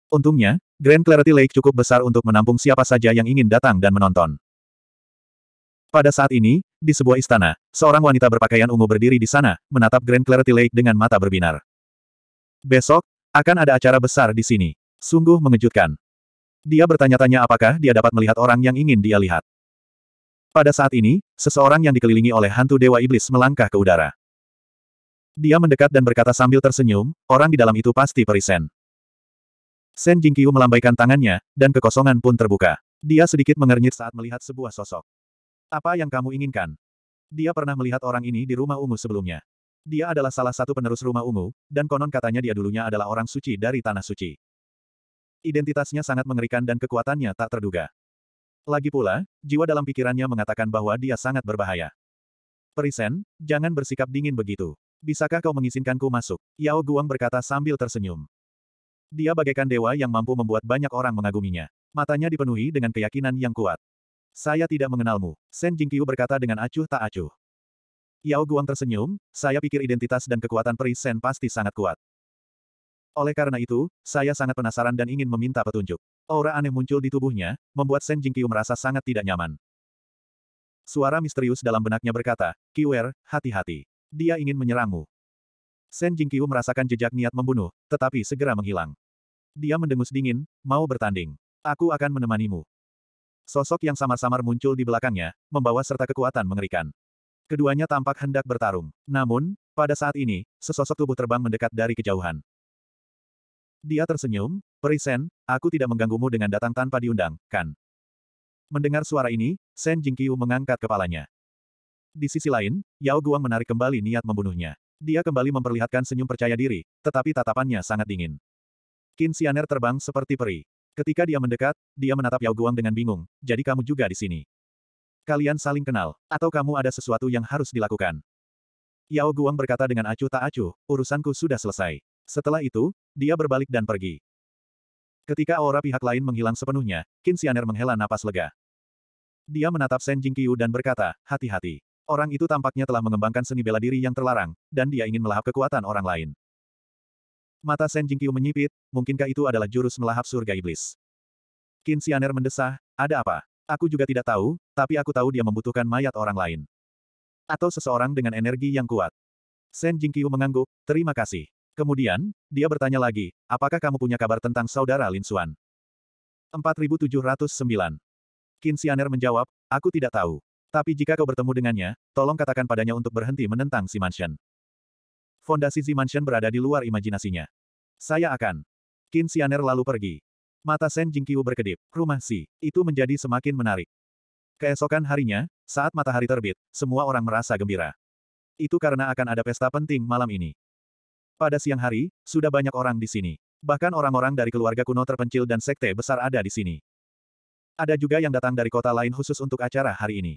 Untungnya, Grand Clarity Lake cukup besar untuk menampung siapa saja yang ingin datang dan menonton. Pada saat ini, di sebuah istana, seorang wanita berpakaian ungu berdiri di sana, menatap Grand Clarity Lake dengan mata berbinar. Besok, akan ada acara besar di sini. Sungguh mengejutkan. Dia bertanya-tanya apakah dia dapat melihat orang yang ingin dia lihat. Pada saat ini, seseorang yang dikelilingi oleh hantu Dewa Iblis melangkah ke udara. Dia mendekat dan berkata sambil tersenyum, orang di dalam itu pasti perisen. Sen Jingqiu melambaikan tangannya, dan kekosongan pun terbuka. Dia sedikit mengernyit saat melihat sebuah sosok. Apa yang kamu inginkan? Dia pernah melihat orang ini di rumah ungu sebelumnya. Dia adalah salah satu penerus rumah ungu, dan konon katanya dia dulunya adalah orang suci dari Tanah Suci. Identitasnya sangat mengerikan dan kekuatannya tak terduga. Lagi pula, jiwa dalam pikirannya mengatakan bahwa dia sangat berbahaya. Perisen, jangan bersikap dingin begitu. Bisakah kau mengizinkanku masuk? Yao Guang berkata sambil tersenyum. Dia bagaikan dewa yang mampu membuat banyak orang mengaguminya. Matanya dipenuhi dengan keyakinan yang kuat. Saya tidak mengenalmu, Sen Jingqiu berkata dengan acuh tak acuh. Yao Guang tersenyum, saya pikir identitas dan kekuatan Pri Sen pasti sangat kuat. Oleh karena itu, saya sangat penasaran dan ingin meminta petunjuk. Aura aneh muncul di tubuhnya, membuat Sen Jingqiu merasa sangat tidak nyaman. Suara misterius dalam benaknya berkata, Kiwer, hati-hati. Dia ingin menyerangmu. Sen Jingqiu merasakan jejak niat membunuh, tetapi segera menghilang. Dia mendengus dingin, mau bertanding. Aku akan menemanimu. Sosok yang samar-samar muncul di belakangnya, membawa serta kekuatan mengerikan. Keduanya tampak hendak bertarung. Namun, pada saat ini, sesosok tubuh terbang mendekat dari kejauhan. Dia tersenyum, Perisen, aku tidak mengganggumu dengan datang tanpa diundang, kan? Mendengar suara ini, Sen Jingqiu mengangkat kepalanya. Di sisi lain, Yao Guang menarik kembali niat membunuhnya. Dia kembali memperlihatkan senyum percaya diri, tetapi tatapannya sangat dingin. Qin Xianer terbang seperti peri. Ketika dia mendekat, dia menatap Yao Guang dengan bingung, jadi kamu juga di sini. Kalian saling kenal, atau kamu ada sesuatu yang harus dilakukan. Yao Guang berkata dengan acuh tak acuh, urusanku sudah selesai. Setelah itu, dia berbalik dan pergi. Ketika aura pihak lain menghilang sepenuhnya, Qin Xianer menghela napas lega. Dia menatap Shen Jingqiu dan berkata, hati-hati. Orang itu tampaknya telah mengembangkan seni bela diri yang terlarang, dan dia ingin melahap kekuatan orang lain. Mata Shen Jingqiu menyipit, mungkinkah itu adalah jurus melahap surga iblis? Qin Xianer mendesah, ada apa? Aku juga tidak tahu, tapi aku tahu dia membutuhkan mayat orang lain. Atau seseorang dengan energi yang kuat. Shen Jingqiu mengangguk, terima kasih. Kemudian, dia bertanya lagi, apakah kamu punya kabar tentang saudara Lin Xuan? 4709. Qin Xianer menjawab, aku tidak tahu. Tapi jika kau bertemu dengannya, tolong katakan padanya untuk berhenti menentang si Mansion. Fondasi si Mansion berada di luar imajinasinya. Saya akan. Qin Xianer lalu pergi. Mata Shen Jingqiu berkedip. Rumah Si, itu menjadi semakin menarik. Keesokan harinya, saat matahari terbit, semua orang merasa gembira. Itu karena akan ada pesta penting malam ini. Pada siang hari, sudah banyak orang di sini. Bahkan orang-orang dari keluarga kuno terpencil dan sekte besar ada di sini. Ada juga yang datang dari kota lain khusus untuk acara hari ini.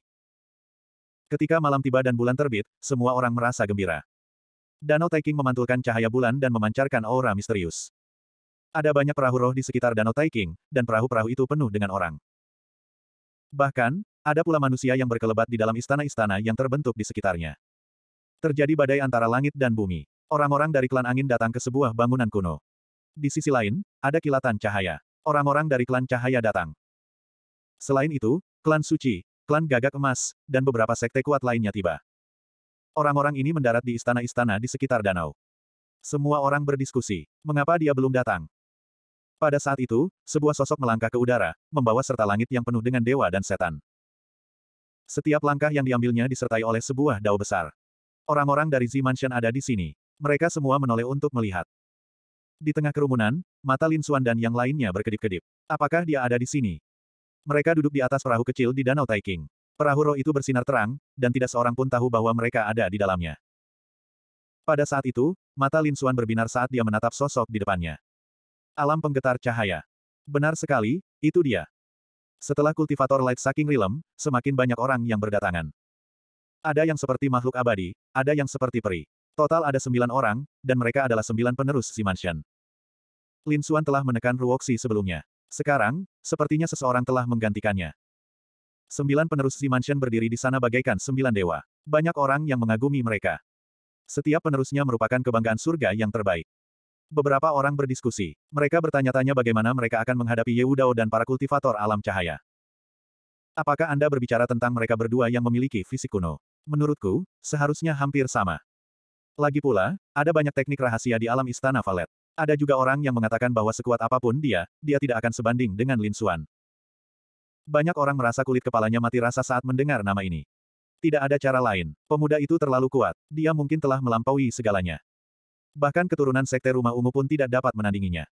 Ketika malam tiba dan bulan terbit, semua orang merasa gembira. Danau Taiking memantulkan cahaya bulan dan memancarkan aura misterius. Ada banyak perahu roh di sekitar Danau Taiking, dan perahu-perahu itu penuh dengan orang. Bahkan, ada pula manusia yang berkelebat di dalam istana-istana yang terbentuk di sekitarnya. Terjadi badai antara langit dan bumi. Orang-orang dari klan angin datang ke sebuah bangunan kuno. Di sisi lain, ada kilatan cahaya. Orang-orang dari klan cahaya datang. Selain itu, klan suci, klan gagak emas, dan beberapa sekte kuat lainnya tiba. Orang-orang ini mendarat di istana-istana di sekitar danau. Semua orang berdiskusi, mengapa dia belum datang? Pada saat itu, sebuah sosok melangkah ke udara, membawa serta langit yang penuh dengan dewa dan setan. Setiap langkah yang diambilnya disertai oleh sebuah dao besar. Orang-orang dari Z Mansion ada di sini. Mereka semua menoleh untuk melihat. Di tengah kerumunan, mata Lin Xuan dan yang lainnya berkedip-kedip. Apakah dia ada di sini? Mereka duduk di atas perahu kecil di Danau Taiking. Perahu roh itu bersinar terang, dan tidak seorang pun tahu bahwa mereka ada di dalamnya. Pada saat itu, mata Lin Xuan berbinar saat dia menatap sosok di depannya. Alam penggetar cahaya. Benar sekali, itu dia. Setelah kultivator light saking rilem, semakin banyak orang yang berdatangan. Ada yang seperti makhluk abadi, ada yang seperti peri. Total ada sembilan orang, dan mereka adalah sembilan penerus si mansion. Lin Xuan telah menekan Ruoxi sebelumnya. Sekarang, sepertinya seseorang telah menggantikannya. Sembilan penerus si mansion berdiri di sana bagaikan sembilan dewa. Banyak orang yang mengagumi mereka. Setiap penerusnya merupakan kebanggaan surga yang terbaik. Beberapa orang berdiskusi. Mereka bertanya-tanya bagaimana mereka akan menghadapi Yehudao dan para kultivator alam cahaya. Apakah Anda berbicara tentang mereka berdua yang memiliki fisik kuno? Menurutku, seharusnya hampir sama. Lagi pula, ada banyak teknik rahasia di alam istana Valet. Ada juga orang yang mengatakan bahwa sekuat apapun dia, dia tidak akan sebanding dengan Lin Xuan. Banyak orang merasa kulit kepalanya mati rasa saat mendengar nama ini. Tidak ada cara lain. Pemuda itu terlalu kuat. Dia mungkin telah melampaui segalanya bahkan keturunan sekte rumah ungu pun tidak dapat menandinginya.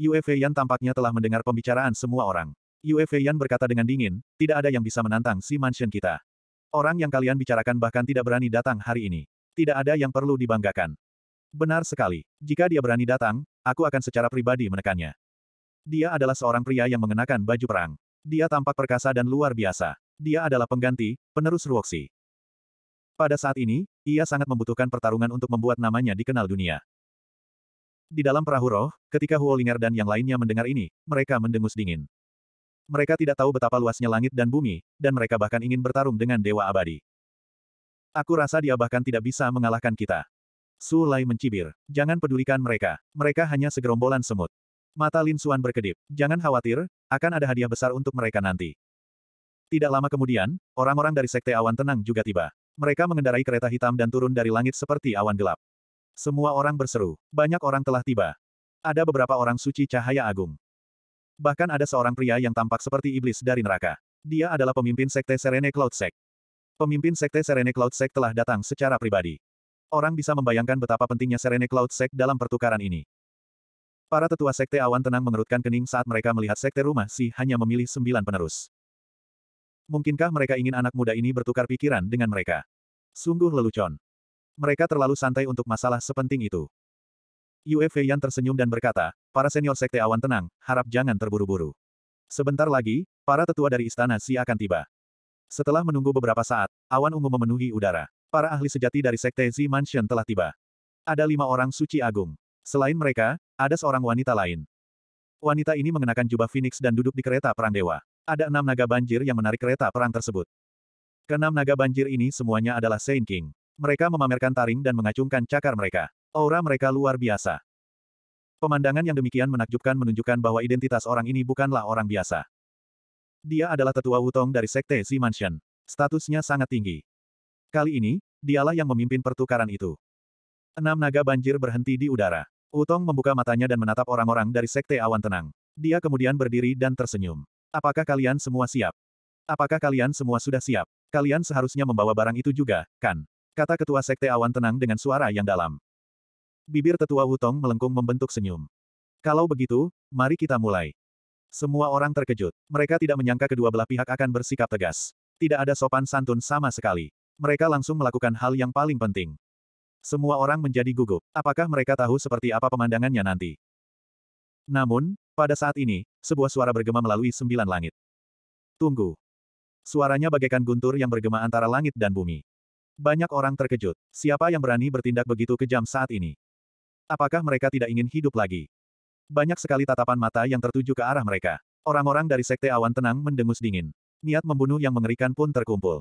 Yue Feiyan tampaknya telah mendengar pembicaraan semua orang. Yue Feiyan berkata dengan dingin, tidak ada yang bisa menantang si mansion kita. Orang yang kalian bicarakan bahkan tidak berani datang hari ini. Tidak ada yang perlu dibanggakan. Benar sekali. Jika dia berani datang, aku akan secara pribadi menekannya. Dia adalah seorang pria yang mengenakan baju perang. Dia tampak perkasa dan luar biasa. Dia adalah pengganti, penerus Ruoxi. Pada saat ini, ia sangat membutuhkan pertarungan untuk membuat namanya dikenal dunia. Di dalam perahu roh, ketika Huolinger dan yang lainnya mendengar ini, mereka mendengus dingin. Mereka tidak tahu betapa luasnya langit dan bumi, dan mereka bahkan ingin bertarung dengan Dewa Abadi. Aku rasa dia bahkan tidak bisa mengalahkan kita. Su Lai mencibir. Jangan pedulikan mereka. Mereka hanya segerombolan semut. Mata Lin Suan berkedip. Jangan khawatir, akan ada hadiah besar untuk mereka nanti. Tidak lama kemudian, orang-orang dari Sekte Awan Tenang juga tiba. Mereka mengendarai kereta hitam dan turun dari langit seperti awan gelap. Semua orang berseru. Banyak orang telah tiba. Ada beberapa orang suci cahaya agung. Bahkan ada seorang pria yang tampak seperti iblis dari neraka. Dia adalah pemimpin sekte Serene Cloud Sect. Pemimpin sekte Serene Cloud Sect telah datang secara pribadi. Orang bisa membayangkan betapa pentingnya Serene Cloud Sect dalam pertukaran ini. Para tetua sekte awan tenang mengerutkan kening saat mereka melihat sekte rumah si hanya memilih sembilan penerus. Mungkinkah mereka ingin anak muda ini bertukar pikiran dengan mereka? Sungguh lelucon. Mereka terlalu santai untuk masalah sepenting itu. Yue Fei yang tersenyum dan berkata, para senior sekte awan tenang, harap jangan terburu-buru. Sebentar lagi, para tetua dari istana Si akan tiba. Setelah menunggu beberapa saat, awan ungu memenuhi udara. Para ahli sejati dari sekte Z Mansion telah tiba. Ada lima orang suci agung. Selain mereka, ada seorang wanita lain. Wanita ini mengenakan jubah phoenix dan duduk di kereta perang dewa. Ada enam naga banjir yang menarik kereta perang tersebut. Keenam naga banjir ini semuanya adalah Saint King. Mereka memamerkan taring dan mengacungkan cakar mereka. Aura mereka luar biasa. Pemandangan yang demikian menakjubkan menunjukkan bahwa identitas orang ini bukanlah orang biasa. Dia adalah tetua wutong dari sekte Si Mansion. Statusnya sangat tinggi. Kali ini, dialah yang memimpin pertukaran itu. Enam naga banjir berhenti di udara. Utong membuka matanya dan menatap orang-orang dari sekte awan tenang. Dia kemudian berdiri dan tersenyum. Apakah kalian semua siap? Apakah kalian semua sudah siap? Kalian seharusnya membawa barang itu juga, kan? Kata ketua sekte awan tenang dengan suara yang dalam. Bibir tetua Wutong melengkung membentuk senyum. Kalau begitu, mari kita mulai. Semua orang terkejut. Mereka tidak menyangka kedua belah pihak akan bersikap tegas. Tidak ada sopan santun sama sekali. Mereka langsung melakukan hal yang paling penting. Semua orang menjadi gugup. Apakah mereka tahu seperti apa pemandangannya nanti? Namun, pada saat ini, sebuah suara bergema melalui sembilan langit. Tunggu. Suaranya bagaikan guntur yang bergema antara langit dan bumi. Banyak orang terkejut. Siapa yang berani bertindak begitu kejam saat ini? Apakah mereka tidak ingin hidup lagi? Banyak sekali tatapan mata yang tertuju ke arah mereka. Orang-orang dari Sekte Awan Tenang mendengus dingin. Niat membunuh yang mengerikan pun terkumpul.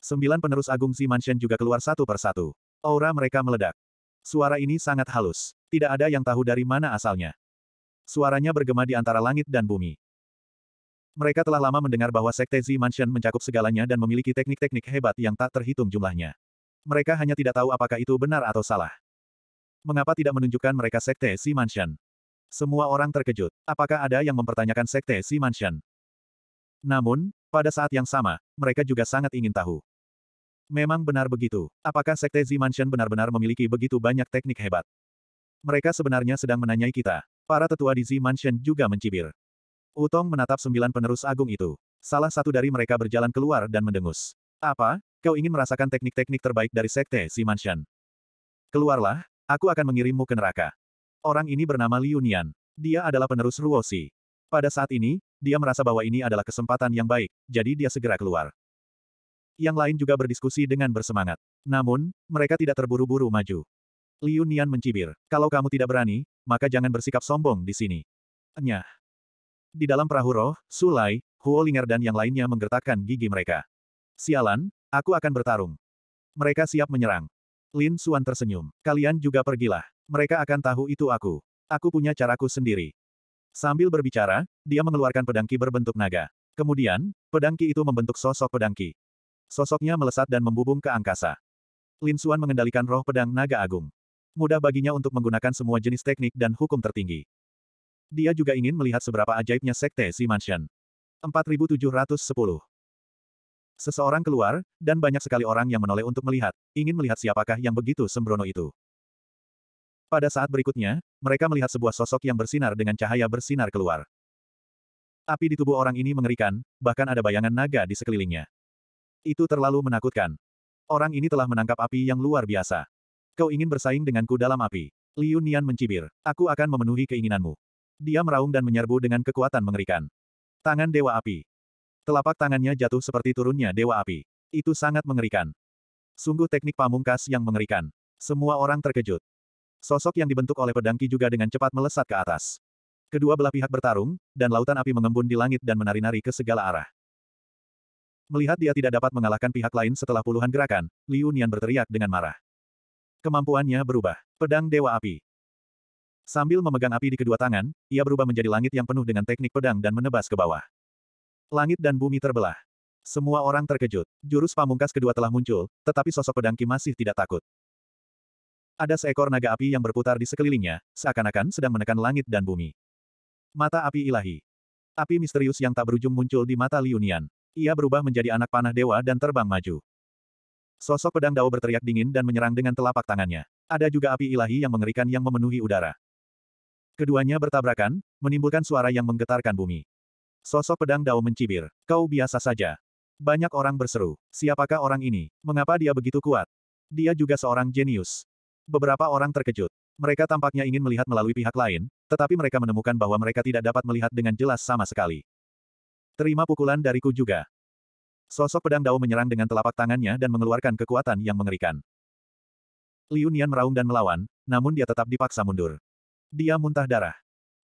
Sembilan penerus agung Si Mansion juga keluar satu persatu. Aura mereka meledak. Suara ini sangat halus. Tidak ada yang tahu dari mana asalnya. Suaranya bergema di antara langit dan bumi. Mereka telah lama mendengar bahwa Sekte Z Mansion mencakup segalanya dan memiliki teknik-teknik hebat yang tak terhitung jumlahnya. Mereka hanya tidak tahu apakah itu benar atau salah. Mengapa tidak menunjukkan mereka Sekte Z Mansion? Semua orang terkejut. Apakah ada yang mempertanyakan Sekte Z Mansion? Namun, pada saat yang sama, mereka juga sangat ingin tahu. Memang benar begitu. Apakah Sekte Z Mansion benar-benar memiliki begitu banyak teknik hebat? Mereka sebenarnya sedang menanyai kita. Para tetua di Z Mansion juga mencibir. Utong menatap sembilan penerus agung itu. Salah satu dari mereka berjalan keluar dan mendengus. Apa? Kau ingin merasakan teknik-teknik terbaik dari Sekte Z Mansion? Keluarlah, aku akan mengirimmu ke neraka. Orang ini bernama Liu Nian. Dia adalah penerus Ruosi. Pada saat ini, dia merasa bahwa ini adalah kesempatan yang baik, jadi dia segera keluar. Yang lain juga berdiskusi dengan bersemangat. Namun, mereka tidak terburu-buru maju. Liu Nian mencibir, kalau kamu tidak berani, maka jangan bersikap sombong di sini. Nyah. Di dalam perahu roh, Sulai, Huo Ling'er dan yang lainnya menggertakkan gigi mereka. Sialan, aku akan bertarung. Mereka siap menyerang. Lin Suan tersenyum. Kalian juga pergilah. Mereka akan tahu itu aku. Aku punya caraku sendiri. Sambil berbicara, dia mengeluarkan pedangki berbentuk naga. Kemudian, pedangki itu membentuk sosok pedangki. Sosoknya melesat dan membubung ke angkasa. Lin Suan mengendalikan roh pedang naga agung. Mudah baginya untuk menggunakan semua jenis teknik dan hukum tertinggi. Dia juga ingin melihat seberapa ajaibnya Sekte Si Mansion. 4710 Seseorang keluar, dan banyak sekali orang yang menoleh untuk melihat, ingin melihat siapakah yang begitu sembrono itu. Pada saat berikutnya, mereka melihat sebuah sosok yang bersinar dengan cahaya bersinar keluar. Api di tubuh orang ini mengerikan, bahkan ada bayangan naga di sekelilingnya. Itu terlalu menakutkan. Orang ini telah menangkap api yang luar biasa. Kau ingin bersaing denganku dalam api. Liu Nian mencibir. Aku akan memenuhi keinginanmu. Dia meraung dan menyerbu dengan kekuatan mengerikan. Tangan Dewa Api. Telapak tangannya jatuh seperti turunnya Dewa Api. Itu sangat mengerikan. Sungguh teknik pamungkas yang mengerikan. Semua orang terkejut. Sosok yang dibentuk oleh pedangki juga dengan cepat melesat ke atas. Kedua belah pihak bertarung, dan lautan api mengembun di langit dan menari-nari ke segala arah. Melihat dia tidak dapat mengalahkan pihak lain setelah puluhan gerakan, Liu Nian berteriak dengan marah. Kemampuannya berubah. Pedang Dewa Api. Sambil memegang api di kedua tangan, ia berubah menjadi langit yang penuh dengan teknik pedang dan menebas ke bawah. Langit dan bumi terbelah. Semua orang terkejut. Jurus pamungkas kedua telah muncul, tetapi sosok pedang Ki masih tidak takut. Ada seekor naga api yang berputar di sekelilingnya, seakan-akan sedang menekan langit dan bumi. Mata api ilahi. Api misterius yang tak berujung muncul di mata Liunian. Ia berubah menjadi anak panah dewa dan terbang maju. Sosok pedang Dao berteriak dingin dan menyerang dengan telapak tangannya. Ada juga api ilahi yang mengerikan yang memenuhi udara. Keduanya bertabrakan, menimbulkan suara yang menggetarkan bumi. Sosok pedang Dao mencibir. Kau biasa saja. Banyak orang berseru. Siapakah orang ini? Mengapa dia begitu kuat? Dia juga seorang jenius. Beberapa orang terkejut. Mereka tampaknya ingin melihat melalui pihak lain, tetapi mereka menemukan bahwa mereka tidak dapat melihat dengan jelas sama sekali. Terima pukulan dariku juga. Sosok pedang Dao menyerang dengan telapak tangannya dan mengeluarkan kekuatan yang mengerikan. Liu Nian meraung dan melawan, namun dia tetap dipaksa mundur. Dia muntah darah.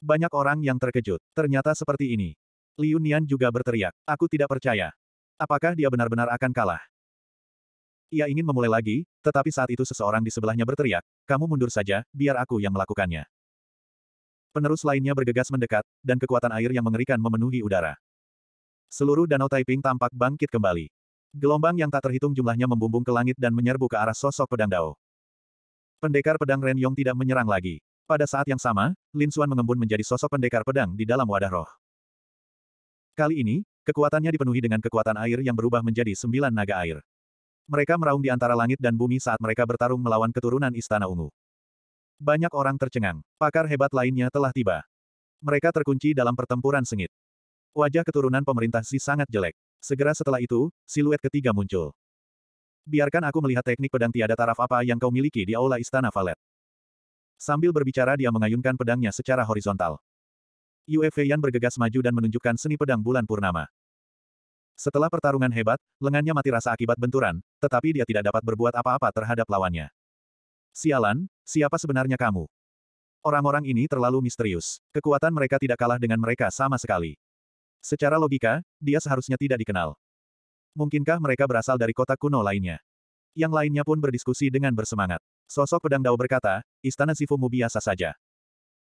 Banyak orang yang terkejut. Ternyata seperti ini. Liu Nian juga berteriak, aku tidak percaya. Apakah dia benar-benar akan kalah? Ia ingin memulai lagi, tetapi saat itu seseorang di sebelahnya berteriak, kamu mundur saja, biar aku yang melakukannya. Penerus lainnya bergegas mendekat, dan kekuatan air yang mengerikan memenuhi udara. Seluruh danau Taiping tampak bangkit kembali. Gelombang yang tak terhitung jumlahnya membumbung ke langit dan menyerbu ke arah sosok pedang Dao. Pendekar pedang Ren Yong tidak menyerang lagi. Pada saat yang sama, Lin Xuan mengembun menjadi sosok pendekar pedang di dalam wadah roh. Kali ini, kekuatannya dipenuhi dengan kekuatan air yang berubah menjadi sembilan naga air. Mereka meraung di antara langit dan bumi saat mereka bertarung melawan keturunan Istana Ungu. Banyak orang tercengang. Pakar hebat lainnya telah tiba. Mereka terkunci dalam pertempuran sengit. Wajah keturunan pemerintah Si sangat jelek. Segera setelah itu, siluet ketiga muncul. Biarkan aku melihat teknik pedang tiada taraf apa yang kau miliki di aula istana Valet. Sambil berbicara dia mengayunkan pedangnya secara horizontal. Yue Feiyan bergegas maju dan menunjukkan seni pedang bulan purnama. Setelah pertarungan hebat, lengannya mati rasa akibat benturan, tetapi dia tidak dapat berbuat apa-apa terhadap lawannya. Sialan, siapa sebenarnya kamu? Orang-orang ini terlalu misterius. Kekuatan mereka tidak kalah dengan mereka sama sekali. Secara logika, dia seharusnya tidak dikenal. Mungkinkah mereka berasal dari kota kuno lainnya? Yang lainnya pun berdiskusi dengan bersemangat. Sosok pedang Dao berkata, istana Sifumu biasa saja.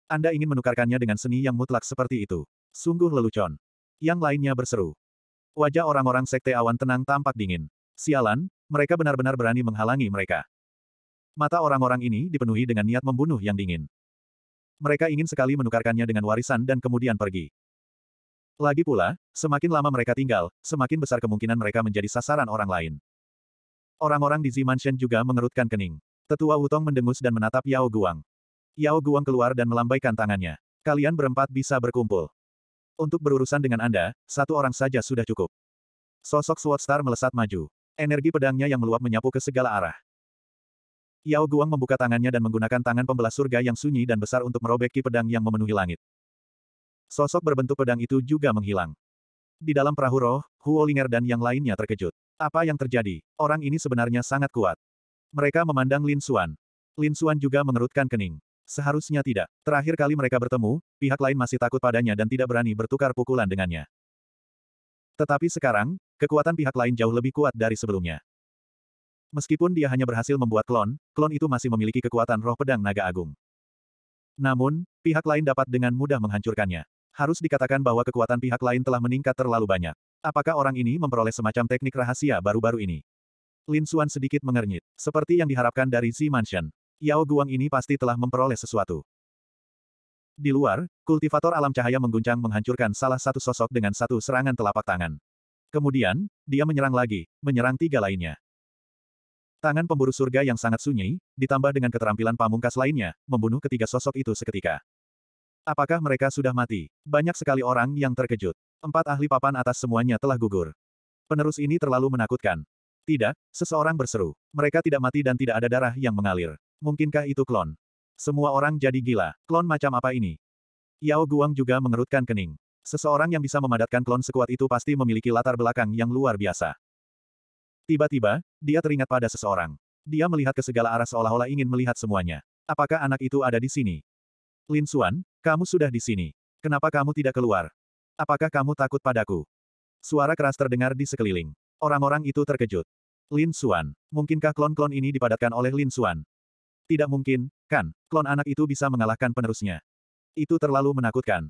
Anda ingin menukarkannya dengan seni yang mutlak seperti itu. Sungguh lelucon. Yang lainnya berseru. Wajah orang-orang sekte awan tenang tampak dingin. Sialan, mereka benar-benar berani menghalangi mereka. Mata orang-orang ini dipenuhi dengan niat membunuh yang dingin. Mereka ingin sekali menukarkannya dengan warisan dan kemudian pergi. Lagi pula, semakin lama mereka tinggal, semakin besar kemungkinan mereka menjadi sasaran orang lain. Orang-orang di Zimanshen Mansion juga mengerutkan kening. Tetua Wutong mendengus dan menatap Yao Guang. Yao Guang keluar dan melambaikan tangannya. Kalian berempat bisa berkumpul. Untuk berurusan dengan Anda, satu orang saja sudah cukup. Sosok Sword Star melesat maju. Energi pedangnya yang meluap menyapu ke segala arah. Yao Guang membuka tangannya dan menggunakan tangan pembelah surga yang sunyi dan besar untuk merobeki pedang yang memenuhi langit. Sosok berbentuk pedang itu juga menghilang. Di dalam perahu roh, Huo Ling'er dan yang lainnya terkejut. Apa yang terjadi? Orang ini sebenarnya sangat kuat. Mereka memandang Lin Xuan. Lin Xuan juga mengerutkan kening. Seharusnya tidak. Terakhir kali mereka bertemu, pihak lain masih takut padanya dan tidak berani bertukar pukulan dengannya. Tetapi sekarang, kekuatan pihak lain jauh lebih kuat dari sebelumnya. Meskipun dia hanya berhasil membuat klon, klon itu masih memiliki kekuatan roh pedang naga agung. Namun, pihak lain dapat dengan mudah menghancurkannya harus dikatakan bahwa kekuatan pihak lain telah meningkat terlalu banyak. Apakah orang ini memperoleh semacam teknik rahasia baru-baru ini? Lin Xuan sedikit mengernyit, seperti yang diharapkan dari Xi Mansion. Yao Guang ini pasti telah memperoleh sesuatu. Di luar, kultivator alam cahaya mengguncang menghancurkan salah satu sosok dengan satu serangan telapak tangan. Kemudian, dia menyerang lagi, menyerang tiga lainnya. Tangan pemburu surga yang sangat sunyi, ditambah dengan keterampilan pamungkas lainnya, membunuh ketiga sosok itu seketika. Apakah mereka sudah mati? Banyak sekali orang yang terkejut. Empat ahli papan atas semuanya telah gugur. Penerus ini terlalu menakutkan. Tidak, seseorang berseru. Mereka tidak mati dan tidak ada darah yang mengalir. Mungkinkah itu klon? Semua orang jadi gila. Klon macam apa ini? Yao Guang juga mengerutkan kening. Seseorang yang bisa memadatkan klon sekuat itu pasti memiliki latar belakang yang luar biasa. Tiba-tiba, dia teringat pada seseorang. Dia melihat ke segala arah seolah-olah ingin melihat semuanya. Apakah anak itu ada di sini? Lin Xuan, kamu sudah di sini. Kenapa kamu tidak keluar? Apakah kamu takut padaku? Suara keras terdengar di sekeliling. Orang-orang itu terkejut. Lin Suan. Mungkinkah klon-klon ini dipadatkan oleh Lin Suan? Tidak mungkin, kan? Klon anak itu bisa mengalahkan penerusnya. Itu terlalu menakutkan.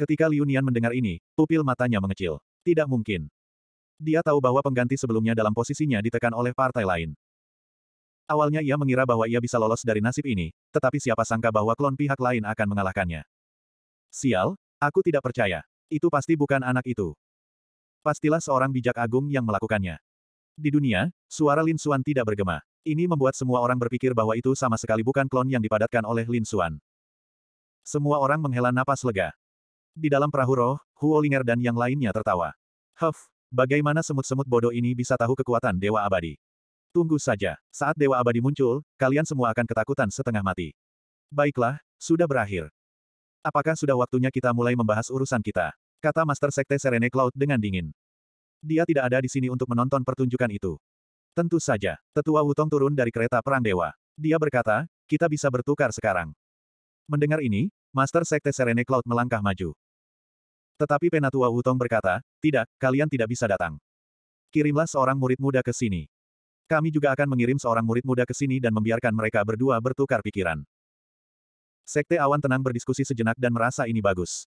Ketika Liunian mendengar ini, pupil matanya mengecil. Tidak mungkin. Dia tahu bahwa pengganti sebelumnya dalam posisinya ditekan oleh partai lain. Awalnya ia mengira bahwa ia bisa lolos dari nasib ini, tetapi siapa sangka bahwa klon pihak lain akan mengalahkannya. Sial, aku tidak percaya. Itu pasti bukan anak itu. Pastilah seorang bijak agung yang melakukannya. Di dunia, suara Lin Suan tidak bergema. Ini membuat semua orang berpikir bahwa itu sama sekali bukan klon yang dipadatkan oleh Lin Suan. Semua orang menghela napas lega. Di dalam perahu roh, Ling'er dan yang lainnya tertawa. Huff, bagaimana semut-semut bodoh ini bisa tahu kekuatan Dewa Abadi? Tunggu saja, saat Dewa Abadi muncul, kalian semua akan ketakutan setengah mati. Baiklah, sudah berakhir. Apakah sudah waktunya kita mulai membahas urusan kita? Kata Master Sekte Serene Cloud dengan dingin. Dia tidak ada di sini untuk menonton pertunjukan itu. Tentu saja, Tetua Wutong turun dari kereta Perang Dewa. Dia berkata, kita bisa bertukar sekarang. Mendengar ini, Master Sekte Serene Cloud melangkah maju. Tetapi Penatua Wutong berkata, tidak, kalian tidak bisa datang. Kirimlah seorang murid muda ke sini. Kami juga akan mengirim seorang murid muda ke sini dan membiarkan mereka berdua bertukar pikiran. Sekte Awan tenang berdiskusi sejenak dan merasa ini bagus.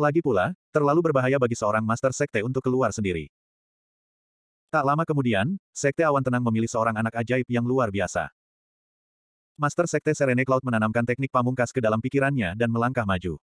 Lagi pula, terlalu berbahaya bagi seorang master sekte untuk keluar sendiri. Tak lama kemudian, Sekte Awan Tenang memilih seorang anak ajaib yang luar biasa. Master Sekte Serene Cloud menanamkan teknik pamungkas ke dalam pikirannya dan melangkah maju.